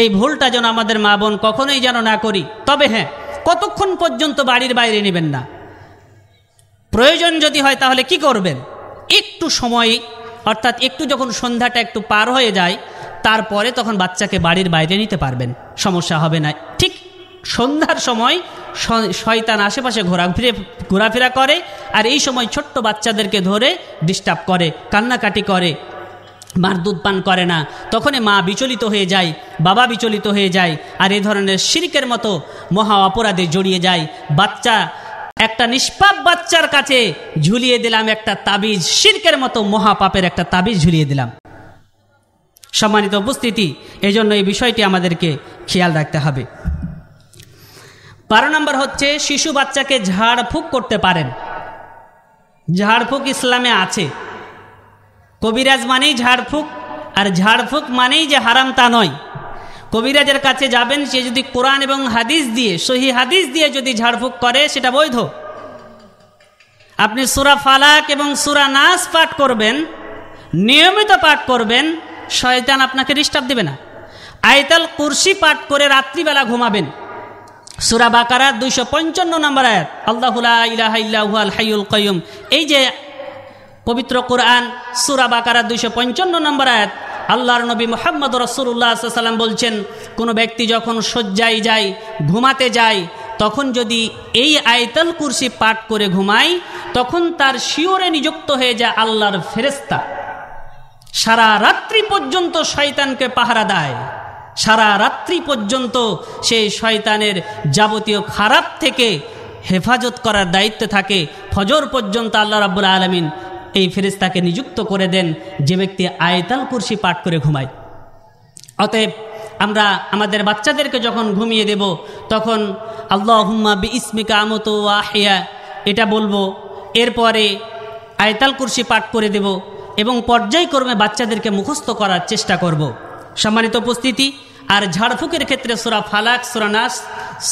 এই ভুলটা যেন আমাদের মা বোন কখনোই যেন না করি তবে হ্যাঁ কতক্ষণ পর্যন্ত বাড়ির বাইরে নেবেন না প্রয়োজন যদি হয় তাহলে কি করবেন একটু সময় অর্থাৎ একটু যখন সন্ধ্যাটা একটু পার হয়ে যায় তারপরে তখন বাচ্চাকে বাড়ির বাইরে নিতে পারবেন সমস্যা হবে না ঠিক সন্ধ্যার সময় শয়তান আশেপাশে ঘোরাফিরে ঘোরাফেরা করে আর এই সময় ছোট্ট বাচ্চাদেরকে ধরে ডিস্টার্ব করে কান্নাকাটি করে মার দুধ পান করে না তখনই মা বিচলিত হয়ে যায় বাবা বিচলিত হয়ে যায় আর এ ধরনের সিরিকের মতো মহা অপরাধে জড়িয়ে যায় বাচ্চা একটা নিষ্পাপ বাচ্চার কাছে ঝুলিয়ে দিলাম একটা তাবিজ সিরকের মতো মহাপাপের একটা তাবিজ ঝুলিয়ে দিলাম সম্মানিত উপস্থিতি এজন্য এই বিষয়টি আমাদেরকে খেয়াল রাখতে হবে বারো নম্বর হচ্ছে শিশু বাচ্চাকে ঝাড়ফুঁক করতে পারেন ঝাড়ফুঁক ইসলামে আছে কবিরাজ মানেই ঝাড়ফুঁক আর ঝাড়ফুঁক মানেই যে হারাম তা নয় কবিরাজের কাছে যাবেন সে যদি কোরআন এবং হাদিস দিয়ে সহি হাদিস দিয়ে যদি ঝাড়ফুঁক করে সেটা বৈধ আপনি সুরা ফালাক এবং সুরা নাস পাঠ করবেন নিয়মিত পাঠ করবেন শয়তান আপনাকে ডিস্টার্ব দেবে না আয়তাল কুরসি পাঠ করে রাত্রিবেলা ঘুমাবেন সুরা বাকারা দুইশো পঞ্চান্ন নম্বর আয়াত আল্লাহুল হাইউল কয়ুম এই যে পবিত্র কোরআন সুরা বাকারা দুইশো পঞ্চান্ন নম্বর আয়াত আল্লাহর নবী মোহাম্মদ রসুল্লাহ সাল্লাম বলছেন কোনো ব্যক্তি যখন শয্যায় যায় ঘুমাতে যায় তখন যদি এই আয়তল কুরসি পাঠ করে ঘুমায় তখন তার শিওরে নিযুক্ত হয়ে যায় আল্লাহর ফেরেস্তা সারা রাত্রি পর্যন্ত শয়তানকে পাহারা দেয় সারা রাত্রি পর্যন্ত সেই শয়তানের যাবতীয় খারাপ থেকে হেফাজত করার দায়িত্বে থাকে ফজর পর্যন্ত আল্লাহ রাবুল আলমিন এই ফেরিস্তাকে নিযুক্ত করে দেন যে ব্যক্তি আয়তাল কুরসি পাঠ করে ঘুমায় অতএব আমরা আমাদের বাচ্চাদেরকে যখন ঘুমিয়ে দেব তখন আল্লাহ হুম্মা বি ইসমিকা আমত আহিয়া এটা বলবো এরপরে আয়তাল কুরসি পাঠ করে দেব এবং পর্যায়ক্রমে বাচ্চাদেরকে মুখস্থ করার চেষ্টা করব। সম্মানিত উপস্থিতি আর ঝাড়ফুকের ক্ষেত্রে সুরা ফালাক সুরানাস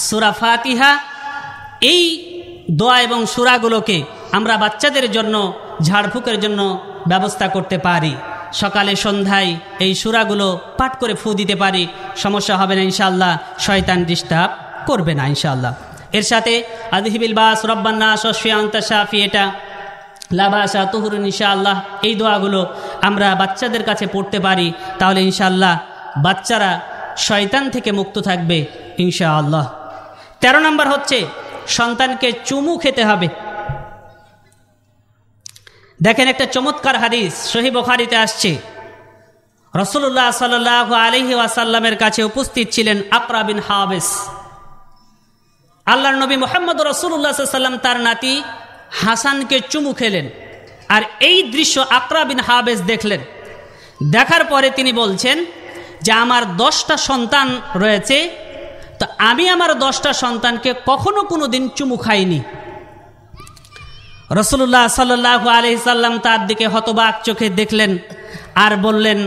সুরা ফাতিহা এই দোয়া এবং সুরাগুলোকে আমরা বাচ্চাদের জন্য ঝাড়ফুকের জন্য ব্যবস্থা করতে পারি সকালে সন্ধ্যায় এই সুরাগুলো পাঠ করে ফু দিতে পারি সমস্যা হবে না ইনশাল্লাহ শয়তান ডিস্টার্ব করবে না ইনশাল্লাহ এর সাথে আদিহিবিল বাস রব্বান্না শফিয়া শাফি এটা লাবাসা তহুর ইনশাআল্লাহ এই দোয়াগুলো আমরা বাচ্চাদের কাছে পড়তে পারি তাহলে ইনশাআল্লাহ বাচ্চারা শয়তান থেকে মুক্ত থাকবে ইনশাআল্লাহ তেরো নম্বর হচ্ছে সন্তানকে চুমু খেতে হবে দেখেন একটা চমৎকার হাদিস সহি বখারিতে আসছে রসুল্লাহ সাল আলহি ওয়াসাল্লামের কাছে উপস্থিত ছিলেন আকরা বিন হাবেস আল্লাহ নবী মোহাম্মদ রসুল্লাহ সাল্লাম তার নাতি হাসানকে চুমু খেলেন আর এই দৃশ্য আকরা বিন হাবেজ দেখলেন দেখার পরে তিনি বলছেন যে আমার দশটা সন্তান রয়েছে তো আমি আমার দশটা সন্তানকে কখনো কোনো দিন চুমু খাইনি রসুল্লাহ সাল্লাহ আলহি সাল্লাম তার দিকে হতবাক চোখে দেখলেন আর বললেন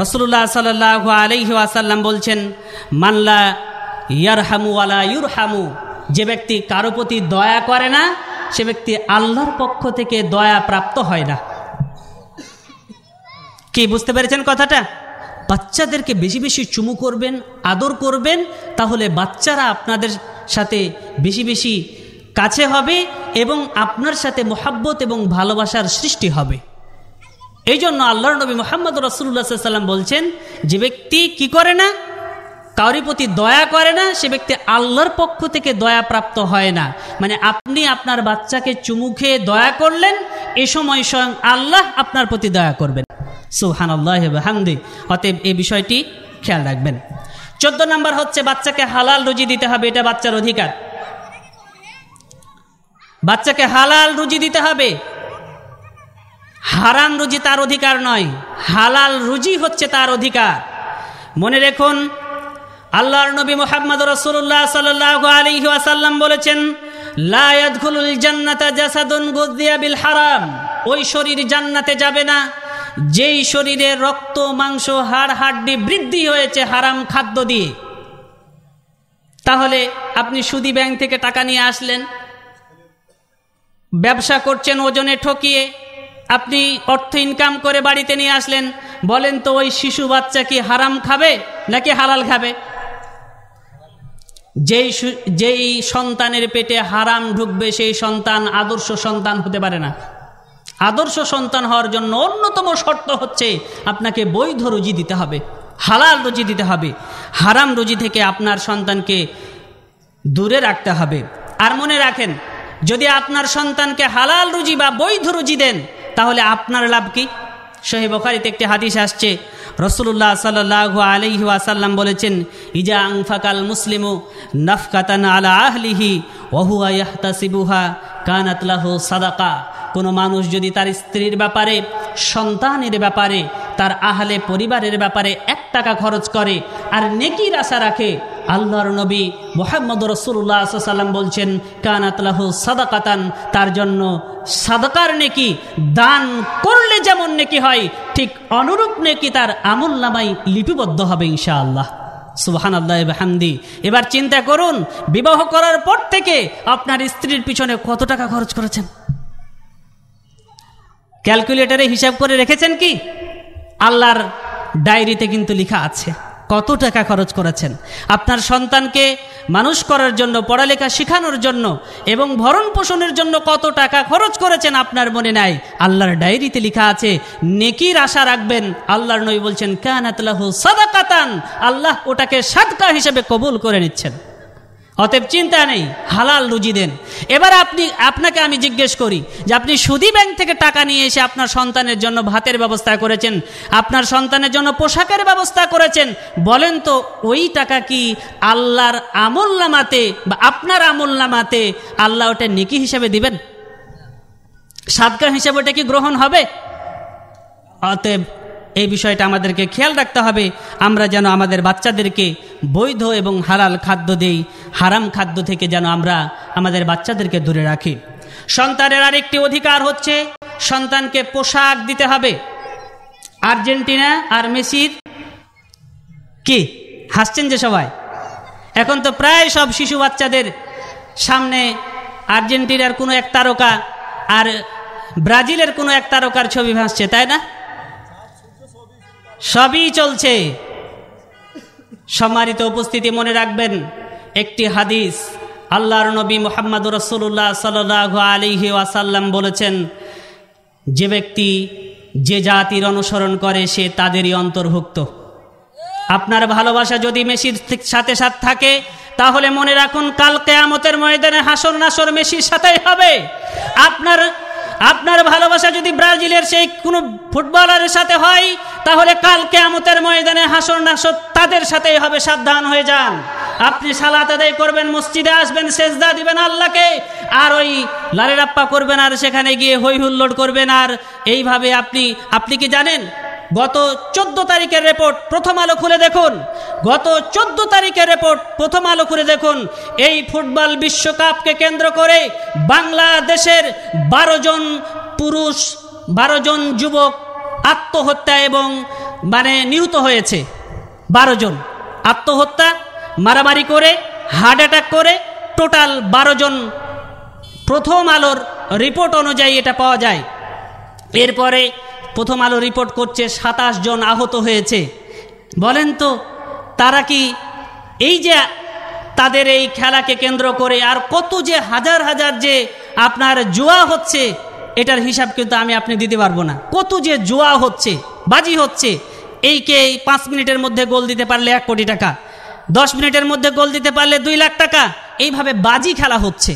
রসুল্লাহ সাল্লাহ আলহি আসাল্লাম বলছেন মাল্লা ইয়ারহামু আলা ইউরহামু যে ব্যক্তি কারো প্রতি দয়া করে না সে ব্যক্তি আল্লাহর পক্ষ থেকে দয়া প্রাপ্ত হয় না কি বুঝতে পেরেছেন কথাটা বাচ্চাদেরকে বেশি বেশি চুমু করবেন আদর করবেন তাহলে বাচ্চারা আপনাদের সাথে বেশি বেশি কাছে হবে এবং আপনার সাথে মোহাব্বত এবং ভালোবাসার সৃষ্টি হবে এই জন্য আল্লাহ নবী মোহাম্মদ রসুল্লাহ সাল্লাম বলছেন যে ব্যক্তি কি করে না কারোর প্রতি দয়া করে না সে ব্যক্তি আল্লাহর পক্ষ থেকে দয়া প্রাপ্ত হয় না মানে আপনি আপনার বাচ্চাকে চুমু খেয়ে দয়া করলেন এ সময় স্বয়ং আল্লাহ আপনার প্রতি দয়া করবেন সুহান আল্লাহ হামদি অতএব এই বিষয়টি খেয়াল রাখবেন চোদ্দ নম্বর হচ্ছে বাচ্চাকে হালাল রুজি দিতে হবে এটা বাচ্চার অধিকার বাচ্চাকে হালাল রুজি দিতে হবে হারাম রুজি তার অধিকার নয় হালাল রুজি হচ্ছে তার অধিকার মনে রেখুন আল্লাহর নবী মোহাম্মদ রসুল্লাহ সাল্লাহ আলী আসাল্লাম বলেছেন লায়াতুল জান্নাতা জাসাদুন হারাম ওই শরীর জান্নাতে যাবে না যেই শরীরে রক্ত মাংস হাড় হাড্ডি বৃদ্ধি হয়েছে হারাম খাদ্য দিয়ে তাহলে আপনি সুদি ব্যাংক থেকে টাকা নিয়ে আসলেন ব্যবসা করছেন ওজনে ঠকিয়ে আপনি অর্থ ইনকাম করে বাড়িতে নিয়ে আসলেন বলেন তো ওই শিশু বাচ্চা কি হারাম খাবে নাকি হালাল খাবে যেই যেই সন্তানের পেটে হারাম ঢুকবে সেই সন্তান আদর্শ সন্তান হতে পারে না আদর্শ সন্তান হওয়ার জন্য অন্যতম শর্ত হচ্ছে আপনাকে বৈধ রুজি দিতে হবে হালাল রুজি দিতে হবে হারাম রুজি থেকে আপনার সন্তানকে দূরে রাখতে হবে আর মনে রাখেন যদি আপনার সন্তানকে হালাল রুজি বা বৈধ রুজি দেন তাহলে আপনার লাভ কি সহিবখারিতে একটি হাদিস আসছে রসুল্লাহ সাল্লাহ আলহি আসাল্লাম বলেছেন ইজা আংফাকাল মুসলিম নফকাতান আলা আহলিহি ওহুয়া কানাতলাহ সাদাকা কোনো মানুষ যদি তার স্ত্রীর ব্যাপারে সন্তানের ব্যাপারে তার আহলে পরিবারের ব্যাপারে টাকা খরচ করে আর নেকির আশা রাখে আল্লাহর নবী মোহাম্মদ রসুল্লাহ সাল্লাম বলছেন কানাতলাহ সাদাকাতান তার জন্য সাদাকার নেকি দান করলে যেমন নেকি হয় ঠিক অনুরূপ নেকি তার আমল নামাই লিপিবদ্ধ হবে ইনশা আল্লাহ সুবাহান আল্লাহ হামদি এবার চিন্তা করুন বিবাহ করার পর থেকে আপনার স্ত্রীর পিছনে কত টাকা খরচ করেছেন ক্যালকুলেটারে হিসাব করে রেখেছেন কি আল্লাহর ডায়েরিতে কিন্তু লেখা আছে কত টাকা খরচ করেছেন আপনার সন্তানকে মানুষ করার জন্য পড়ালেখা শেখানোর জন্য এবং ভরণ পোষণের জন্য কত টাকা খরচ করেছেন আপনার মনে নাই আল্লাহর ডায়েরিতে লেখা আছে নেকির আশা রাখবেন আল্লাহর নই বলছেন কানাতলাহ কাতান আল্লাহ ওটাকে সাদকা হিসেবে কবুল করে নিচ্ছেন অতএব চিন্তা নেই হালাল রুজি দেন এবার আপনি আপনাকে আমি জিজ্ঞেস করি যে আপনি সুদী ব্যাংক থেকে টাকা নিয়ে এসে আপনার সন্তানের জন্য ভাতের ব্যবস্থা করেছেন আপনার সন্তানের জন্য পোশাকের ব্যবস্থা করেছেন বলেন তো ওই টাকা কি আল্লাহর আমল নামাতে বা আপনার আমল নামাতে আল্লাহ ওটা নিকি হিসেবে দিবেন সাদকা হিসেবে ওটা কি গ্রহণ হবে অতএব এই বিষয়টা আমাদেরকে খেয়াল রাখতে হবে আমরা যেন আমাদের বাচ্চাদেরকে বৈধ এবং হালাল খাদ্য দেই হারাম খাদ্য থেকে যেন আমরা আমাদের বাচ্চাদেরকে দূরে রাখি সন্তানের আরেকটি অধিকার হচ্ছে সন্তানকে পোশাক দিতে হবে আর্জেন্টিনা আর মেসির কি হাসছেন যে সবাই এখন তো প্রায় সব শিশু বাচ্চাদের সামনে আর্জেন্টিনার কোনো এক তারকা আর ব্রাজিলের কোনো এক তারকার ছবি ভাসছে তাই না সবই চলছে সম্মানিত উপস্থিতি মনে রাখবেন একটি হাদিস আল্লাহর নবী মোহাম্মদ রসুল্লাহ সাল আলিহি ওয়াসাল্লাম বলেছেন যে ব্যক্তি যে জাতির অনুসরণ করে সে তাদেরই অন্তর্ভুক্ত আপনার ভালোবাসা যদি মেসির সাথে সাথে থাকে তাহলে মনে রাখুন কাল আমতের ময়দানে হাসর নাসর মেসির সাথেই হবে আপনার আপনার ভালোবাসা যদি ব্রাজিলের সেই কোনো ফুটবলারের সাথে হয় তাহলে কাল কেয়ামতের ময়দানে হাসর নাসর তাদের সাথেই হবে সাবধান হয়ে যান আপনি সালাত আদায় করবেন মসজিদে আসবেন সেজদা দিবেন আল্লাহকে আর ওই লারেরাপ্পা করবেন আর সেখানে গিয়ে হৈ হুল্লোড় করবেন আর এইভাবে আপনি আপনি কি জানেন গত চোদ্দ তারিখের রিপোর্ট প্রথম আলো খুলে দেখুন গত চোদ্দ তারিখের রিপোর্ট প্রথম আলো খুলে দেখুন এই ফুটবল বিশ্বকাপকে কেন্দ্র করে বাংলাদেশের বারো জন পুরুষ বারো জন যুবক আত্মহত্যা এবং মানে নিহত হয়েছে বারো জন আত্মহত্যা মারামারি করে হার্ট অ্যাটাক করে টোটাল বারো জন প্রথম আলোর রিপোর্ট অনুযায়ী এটা পাওয়া যায় এরপরে প্রথম আলো রিপোর্ট করছে সাতাশ জন আহত হয়েছে বলেন তো তারা কি এই যে তাদের এই খেলাকে কেন্দ্র করে আর কত যে হাজার হাজার যে আপনার জোয়া হচ্ছে এটার হিসাব কিন্তু আমি আপনি দিতে পারবো না কত যে জোয়া হচ্ছে বাজি হচ্ছে এইকে এই পাঁচ মিনিটের মধ্যে গোল দিতে পারলে এক কোটি টাকা দশ মিনিটের মধ্যে গোল দিতে পারলে দুই লাখ টাকা এইভাবে বাজি খেলা হচ্ছে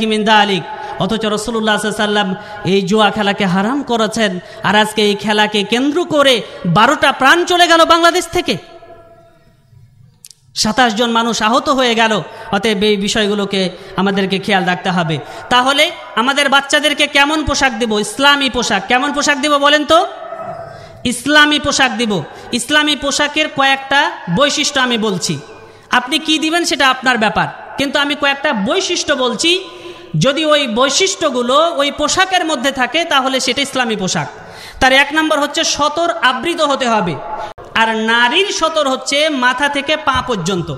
হিমিন্দা আলিক অথচ রসুল্লাহ সাল্লাম এই জুয়া খেলাকে হারাম করেছেন আর আজকে এই খেলাকে কেন্দ্র করে বারোটা প্রাণ চলে গেল বাংলাদেশ থেকে সাতাশ জন মানুষ আহত হয়ে গেল অতএব এই বিষয়গুলোকে আমাদেরকে খেয়াল রাখতে হবে তাহলে আমাদের বাচ্চাদেরকে কেমন পোশাক দেব ইসলামী পোশাক কেমন পোশাক দেব বলেন তো ইসলামী পোশাক দিব ইসলামী পোশাকের কয়েকটা বৈশিষ্ট্য আমি বলছি আপনি কি দিবেন সেটা আপনার ব্যাপার কিন্তু আমি কয়েকটা বৈশিষ্ট্য বলছি যদি ওই বৈশিষ্ট্যগুলো ওই পোশাকের মধ্যে থাকে তাহলে সেটা ইসলামী পোশাক তার এক নম্বর হচ্ছে সতর আবৃত হতে হবে আর নারীর সতর হচ্ছে মাথা থেকে পা পর্যন্ত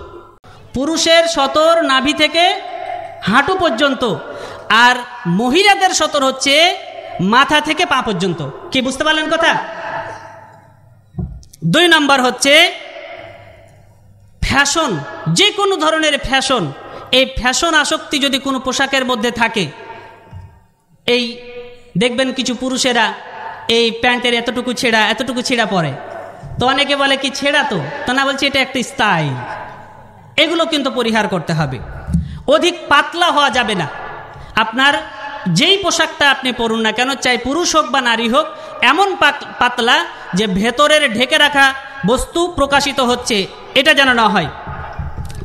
পুরুষের সতর নাভি থেকে হাঁটু পর্যন্ত আর মহিলাদের সতর হচ্ছে মাথা থেকে পা পর্যন্ত কি বুঝতে পারলেন কথা দুই নম্বর হচ্ছে ফ্যাশন যে কোনো ধরনের ফ্যাশন এই ফ্যাশন আসক্তি যদি কোনো পোশাকের মধ্যে থাকে এই দেখবেন কিছু পুরুষেরা এই প্যান্টের এতটুকু ছেঁড়া এতটুকু ছেঁড়া পরে তো অনেকে বলে কি ছেঁড়া তো তো না বলছি এটা একটা স্টাইল এগুলো কিন্তু পরিহার করতে হবে অধিক পাতলা হওয়া যাবে না আপনার যেই পোশাকটা আপনি পরুন না কেন চাই পুরুষ হোক বা নারী হোক এমন পাতলা যে ভেতরের ঢেকে রাখা বস্তু প্রকাশিত হচ্ছে এটা যেন না হয়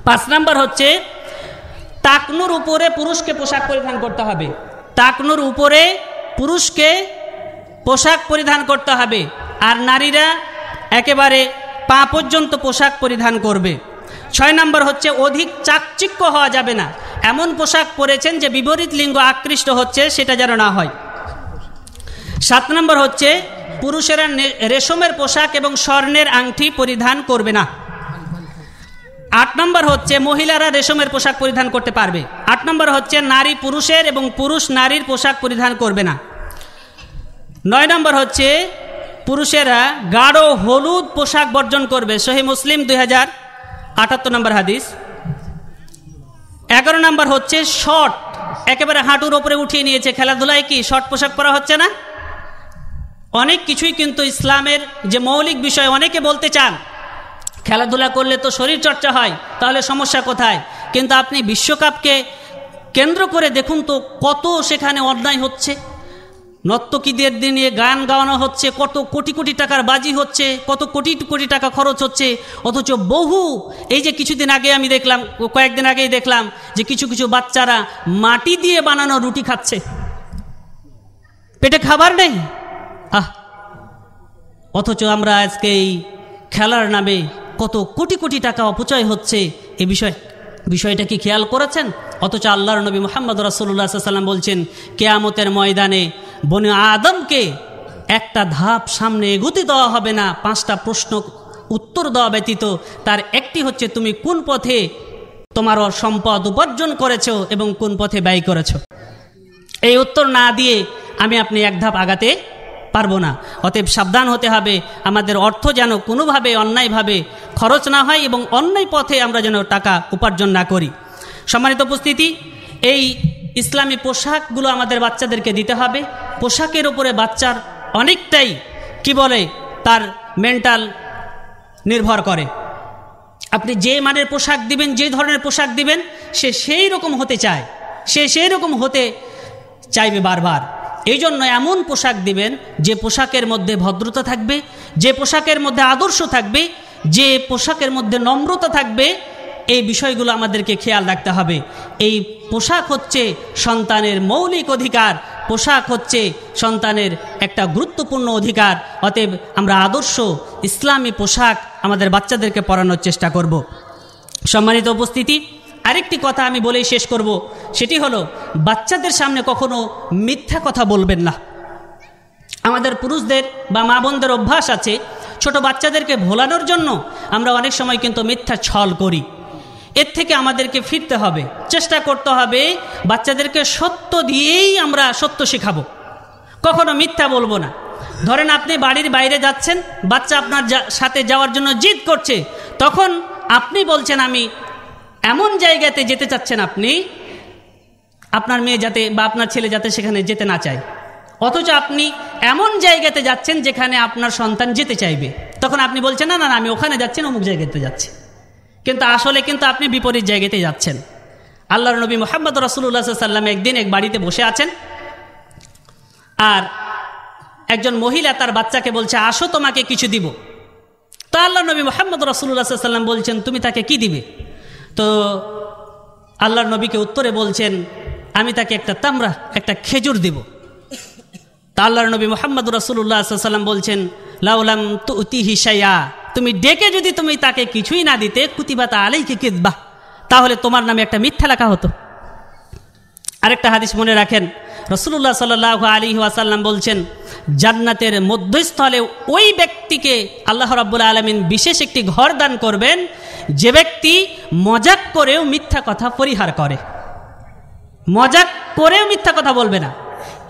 পাঁচ নাম্বার হচ্ছে তাকনুর উপরে পুরুষকে পোশাক পরিধান করতে হবে তাকনুর উপরে পুরুষকে পোশাক পরিধান করতে হবে আর নারীরা একেবারে পা পর্যন্ত পোশাক পরিধান করবে ছয় নম্বর হচ্ছে অধিক চাকচিক্য হওয়া যাবে না এমন পোশাক পরেছেন যে বিপরীত লিঙ্গ আকৃষ্ট হচ্ছে সেটা যেন না হয় সাত নম্বর হচ্ছে পুরুষেরা রেশমের পোশাক এবং স্বর্ণের আংটি পরিধান করবে না আট নম্বর হচ্ছে মহিলারা রেশমের পোশাক পরিধান করতে পারবে আট নম্বর হচ্ছে নারী পুরুষের এবং পুরুষ নারীর পোশাক পরিধান করবে না নয় নম্বর হচ্ছে পুরুষেরা গাঢ় হলুদ পোশাক বর্জন করবে সহি মুসলিম দুই হাজার আটাত্তর নম্বর হাদিস এগারো নম্বর হচ্ছে শর্ট একেবারে হাঁটুর ওপরে উঠিয়ে নিয়েছে খেলাধুলায় কি শর্ট পোশাক পরা হচ্ছে না অনেক কিছুই কিন্তু ইসলামের যে মৌলিক বিষয় অনেকে বলতে চান খেলাধুলা করলে তো শরীর চর্চা হয় তাহলে সমস্যা কোথায় কিন্তু আপনি বিশ্বকাপকে কেন্দ্র করে দেখুন তো কত সেখানে অন্যায় হচ্ছে নর্তকীদের দিনে গান গাওয়ানো হচ্ছে কত কোটি কোটি টাকার বাজি হচ্ছে কত কোটি কোটি টাকা খরচ হচ্ছে অথচ বহু এই যে কিছুদিন আগে আমি দেখলাম কয়েকদিন আগেই দেখলাম যে কিছু কিছু বাচ্চারা মাটি দিয়ে বানানো রুটি খাচ্ছে পেটে খাবার নেই আহ অথচ আমরা আজকে এই খেলার নামে কত কোটি কোটি টাকা অপচয় হচ্ছে এ বিষয়ে বিষয়টা কি খেয়াল করেছেন অথচ আল্লাহর নবী মোহাম্মদ রাসুল্লাহ সাল্লাম বলছেন কেয়ামতের ময়দানে বনে আদমকে একটা ধাপ সামনে এগোতে দেওয়া হবে না পাঁচটা প্রশ্ন উত্তর দেওয়া ব্যতীত তার একটি হচ্ছে তুমি কোন পথে তোমার সম্পদ উপার্জন করেছ এবং কোন পথে ব্যয় করেছ এই উত্তর না দিয়ে আমি আপনি এক ধাপ আগাতে পারবো না অতএব সাবধান হতে হবে আমাদের অর্থ যেন কোনোভাবে অন্যায়ভাবে খরচ না হয় এবং অন্যায় পথে আমরা যেন টাকা উপার্জন না করি সম্মানিত উপস্থিতি এই ইসলামী পোশাকগুলো আমাদের বাচ্চাদেরকে দিতে হবে পোশাকের ওপরে বাচ্চার অনেকটাই কি বলে তার মেন্টাল নির্ভর করে আপনি যে মানের পোশাক দিবেন যে ধরনের পোশাক দিবেন সে সেই রকম হতে চায় সে সেই রকম হতে চাইবে বারবার এই জন্য এমন পোশাক দিবেন যে পোশাকের মধ্যে ভদ্রতা থাকবে যে পোশাকের মধ্যে আদর্শ থাকবে যে পোশাকের মধ্যে নম্রতা থাকবে এই বিষয়গুলো আমাদেরকে খেয়াল রাখতে হবে এই পোশাক হচ্ছে সন্তানের মৌলিক অধিকার পোশাক হচ্ছে সন্তানের একটা গুরুত্বপূর্ণ অধিকার অতএব আমরা আদর্শ ইসলামী পোশাক আমাদের বাচ্চাদেরকে পরানোর চেষ্টা করব সম্মানিত উপস্থিতি আরেকটি কথা আমি বলেই শেষ করব সেটি হলো বাচ্চাদের সামনে কখনো মিথ্যা কথা বলবেন না আমাদের পুরুষদের বা মা বোনদের অভ্যাস আছে ছোট বাচ্চাদেরকে ভোলানোর জন্য আমরা অনেক সময় কিন্তু মিথ্যা ছল করি এর থেকে আমাদেরকে ফিরতে হবে চেষ্টা করতে হবে বাচ্চাদেরকে সত্য দিয়েই আমরা সত্য শেখাবো কখনো মিথ্যা বলবো না ধরেন আপনি বাড়ির বাইরে যাচ্ছেন বাচ্চা আপনার সাথে যাওয়ার জন্য জিদ করছে তখন আপনি বলছেন আমি এমন জায়গাতে যেতে চাচ্ছেন আপনি আপনার মেয়ে যাতে বা আপনার ছেলে যাতে সেখানে যেতে না চায় অথচ আপনি এমন জায়গাতে যাচ্ছেন যেখানে আপনার সন্তান যেতে চাইবে তখন আপনি বলছেন না না আমি ওখানে যাচ্ছি অমুক জায়গাতে যাচ্ছি কিন্তু আসলে কিন্তু আপনি বিপরীত জায়গাতে যাচ্ছেন আল্লাহর নবী মোহাম্মদ রসুল্লাহ সাল্লাম একদিন এক বাড়িতে বসে আছেন আর একজন মহিলা তার বাচ্চাকে বলছে আসো তোমাকে কিছু দিব তা আল্লাহ নবী মোহাম্মদ রসুল্লাহ সাল্লাম বলছেন তুমি তাকে কি দিবে তো আল্লাহর নবীকে উত্তরে বলছেন আমি তাকে একটা তামরা একটা খেজুর দেব তা আল্লাহর নবী মোহাম্মদ রসুল্লাহ সাল্লাম বলছেন লাউলাম তু উতি হিসাইয়া তুমি ডেকে যদি তুমি তাকে কিছুই না দিতে কুতিবা তা কে কেদবা তাহলে তোমার নামে একটা মিথ্যা লেখা হতো আরেকটা হাদিস মনে রাখেন রসুল্লাহ সাল আলী ওয়াসাল্লাম বলছেন জান্নাতের মধ্যস্থলে ওই ব্যক্তিকে আল্লাহ রাবুল আলমিন বিশেষ একটি ঘর দান করবেন যে ব্যক্তি মজাক করেও মিথ্যা কথা পরিহার করে মজাক করেও মিথ্যা কথা বলবে না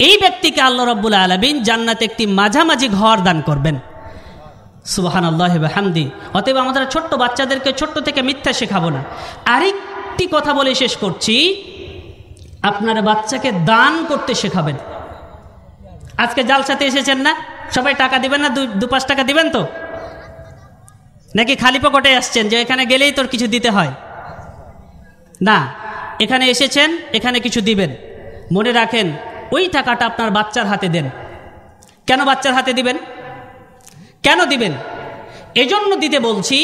এই ব্যক্তিকে আল্লাহ রব্বুল আলমিন জান্নাতে একটি মাঝামাঝি ঘর দান করবেন সুবাহান আল্লাহ হামদি অতএব আমাদের ছোট্ট বাচ্চাদেরকে ছোট্ট থেকে মিথ্যা শেখাবো না আরেকটি কথা বলে শেষ করছি আপনার বাচ্চাকে দান করতে শেখাবেন আজকে জালসাতে এসেছেন না সবাই টাকা দিবেন না দু পাঁচ টাকা দিবেন তো নাকি খালি পকেটে আসছেন যে এখানে গেলেই তোর কিছু দিতে হয় না এখানে এসেছেন এখানে কিছু দিবেন মনে রাখেন ওই টাকাটা আপনার বাচ্চার হাতে দেন কেন বাচ্চার হাতে দিবেন কেন দিবেন এজন্য দিতে বলছি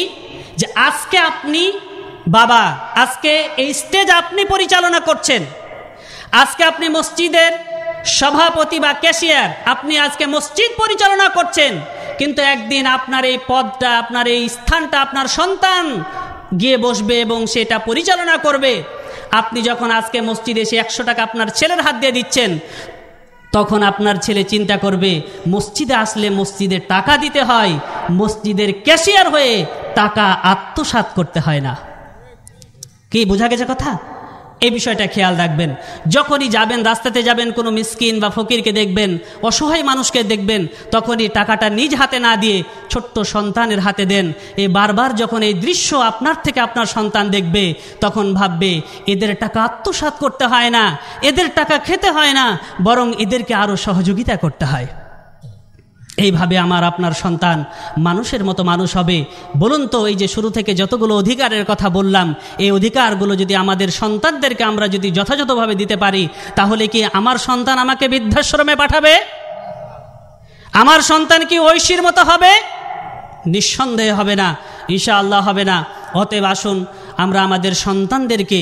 যে আজকে আপনি বাবা আজকে এই স্টেজ আপনি পরিচালনা করছেন আজকে আপনি মসজিদের সভাপতি বা ক্যাশিয়ার আপনি আজকে মসজিদ পরিচালনা করছেন কিন্তু একদিন আপনার এই পদটা আপনার এই স্থানটা আপনার সন্তান গিয়ে বসবে এবং সেটা পরিচালনা করবে আপনি যখন আজকে মসজিদে সে একশো টাকা আপনার ছেলের হাত দিয়ে দিচ্ছেন তখন আপনার ছেলে চিন্তা করবে মসজিদে আসলে মসজিদে টাকা দিতে হয় মসজিদের ক্যাশিয়ার হয়ে টাকা আত্মসাত করতে হয় না কি বোঝা গেছে কথা এই বিষয়টা খেয়াল রাখবেন যখনই যাবেন রাস্তাতে যাবেন কোনো মিসকিন বা ফকিরকে দেখবেন অসহায় মানুষকে দেখবেন তখনই টাকাটা নিজ হাতে না দিয়ে ছোট্ট সন্তানের হাতে দেন এ বারবার যখন এই দৃশ্য আপনার থেকে আপনার সন্তান দেখবে তখন ভাববে এদের টাকা আত্মসাত করতে হয় না এদের টাকা খেতে হয় না বরং এদেরকে আরও সহযোগিতা করতে হয় এইভাবে আমার আপনার সন্তান মানুষের মতো মানুষ হবে বলুন তো এই যে শুরু থেকে যতগুলো অধিকারের কথা বললাম এই অধিকারগুলো যদি আমাদের সন্তানদেরকে আমরা যদি যথাযথভাবে দিতে পারি তাহলে কি আমার সন্তান আমাকে বৃদ্ধাশ্রমে পাঠাবে আমার সন্তান কি ঐশীর মতো হবে নিঃসন্দেহ হবে না ঈশা আল্লাহ হবে না অতএব আসুন আমরা আমাদের সন্তানদেরকে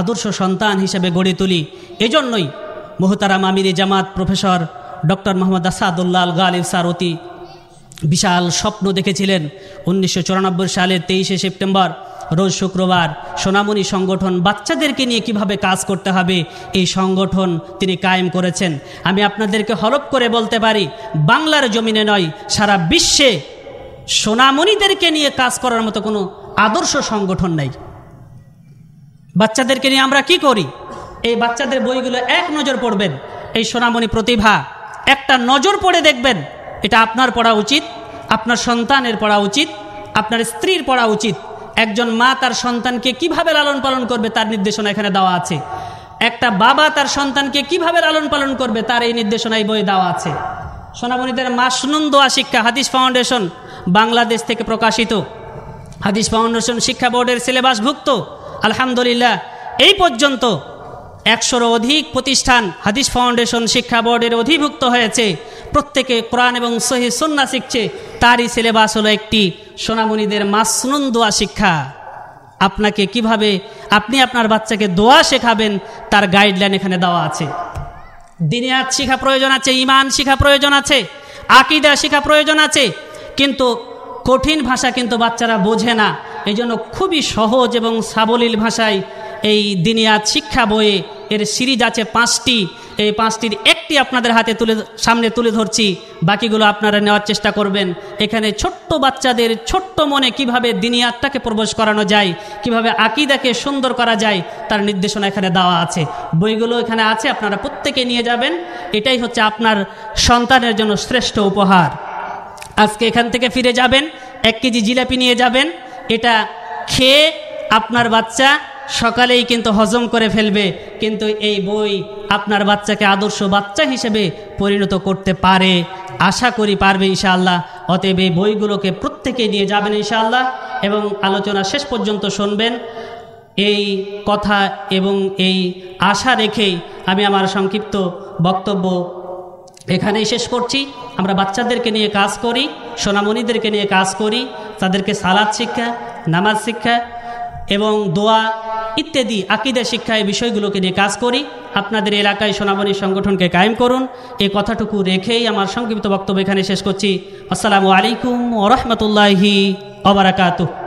আদর্শ সন্তান হিসেবে গড়ে তুলি এজন্যই মোহতারাম মামিরি জামাত professor doctor Mohammad Asadullah Al Ghalib sir অতি বিশাল স্বপ্ন দেখেছিলেন উনিশশো চুরানব্বই সালের তেইশে সেপ্টেম্বর রোজ শুক্রবার সোনামণি সংগঠন বাচ্চাদেরকে নিয়ে কিভাবে কাজ করতে হবে এই সংগঠন তিনি কায়েম করেছেন আমি আপনাদেরকে হলপ করে বলতে পারি বাংলার জমিনে নয় সারা বিশ্বে সোনামণিদেরকে নিয়ে কাজ করার মতো কোনো আদর্শ সংগঠন নাই বাচ্চাদেরকে নিয়ে আমরা কি করি এই বাচ্চাদের বইগুলো এক নজর পড়বেন এই সোনামণি প্রতিভা একটা নজর পড়ে দেখবেন এটা আপনার পড়া উচিত আপনার সন্তানের পড়া উচিত আপনার স্ত্রীর পড়া উচিত একজন মা তার সন্তানকে কিভাবে লালন পালন করবে তার নির্দেশনা এখানে দেওয়া আছে একটা বাবা তার সন্তানকে কিভাবে লালন পালন করবে তার এই নির্দেশনা এই বইয়ে দেওয়া আছে সোনামণিদের মাসনুন দোয়া শিক্ষা হাদিস ফাউন্ডেশন বাংলাদেশ থেকে প্রকাশিত হাদিস ফাউন্ডেশন শিক্ষা বোর্ডের সিলেবাসভুক্ত আলহামদুলিল্লাহ এই পর্যন্ত একশোর অধিক প্রতিষ্ঠান হাদিস ফাউন্ডেশন শিক্ষা বোর্ডের অধিভুক্ত হয়েছে প্রত্যেকে কোরআন এবং সহি সন্না শিখছে তারই সিলেবাস হলো একটি সোনামণিদের মাসনুন দোয়া শিক্ষা আপনাকে কিভাবে আপনি আপনার বাচ্চাকে দোয়া শেখাবেন তার গাইডলাইন এখানে দেওয়া আছে দিনিয়াত শিখা প্রয়োজন আছে ইমান শিখা প্রয়োজন আছে আকিদা শিখা প্রয়োজন আছে কিন্তু কঠিন ভাষা কিন্তু বাচ্চারা বোঝে না এই জন্য খুবই সহজ এবং সাবলীল ভাষায় এই দিনিয়াত শিক্ষা বইয়ে এর সিরিজ আছে পাঁচটি এই পাঁচটির একটি আপনাদের হাতে তুলে সামনে তুলে ধরছি বাকিগুলো আপনারা নেওয়ার চেষ্টা করবেন এখানে ছোট্ট বাচ্চাদের ছোট্ট মনে কিভাবে দিনিয়াতটাকে প্রবেশ করানো যায় কিভাবে আকিদাকে সুন্দর করা যায় তার নির্দেশনা এখানে দেওয়া আছে বইগুলো এখানে আছে আপনারা প্রত্যেকে নিয়ে যাবেন এটাই হচ্ছে আপনার সন্তানের জন্য শ্রেষ্ঠ উপহার আজকে এখান থেকে ফিরে যাবেন এক কেজি জিলাপি নিয়ে যাবেন এটা খেয়ে আপনার বাচ্চা সকালেই কিন্তু হজম করে ফেলবে কিন্তু এই বই আপনার বাচ্চাকে আদর্শ বাচ্চা হিসেবে পরিণত করতে পারে আশা করি পারবে ইশাআল্লাহ অতএব এই বইগুলোকে প্রত্যেকে নিয়ে যাবেন ইশাআল্লাহ এবং আলোচনা শেষ পর্যন্ত শুনবেন এই কথা এবং এই আশা রেখেই আমি আমার সংক্ষিপ্ত বক্তব্য এখানেই শেষ করছি আমরা বাচ্চাদেরকে নিয়ে কাজ করি সোনামণিদেরকে নিয়ে কাজ করি তাদেরকে সালাদ শিক্ষা নামাজ শিক্ষা এবং দোয়া ইত্যাদি আকিদা শিক্ষা এই বিষয়গুলোকে নিয়ে কাজ করি আপনাদের এলাকায় সোনামণি সংগঠনকে কায়েম করুন এই কথাটুকু রেখেই আমার সংক্ষিপ্ত বক্তব্য এখানে শেষ করছি আসসালামু আলাইকুম ওরহমতুল্লাহি অবরাকাতু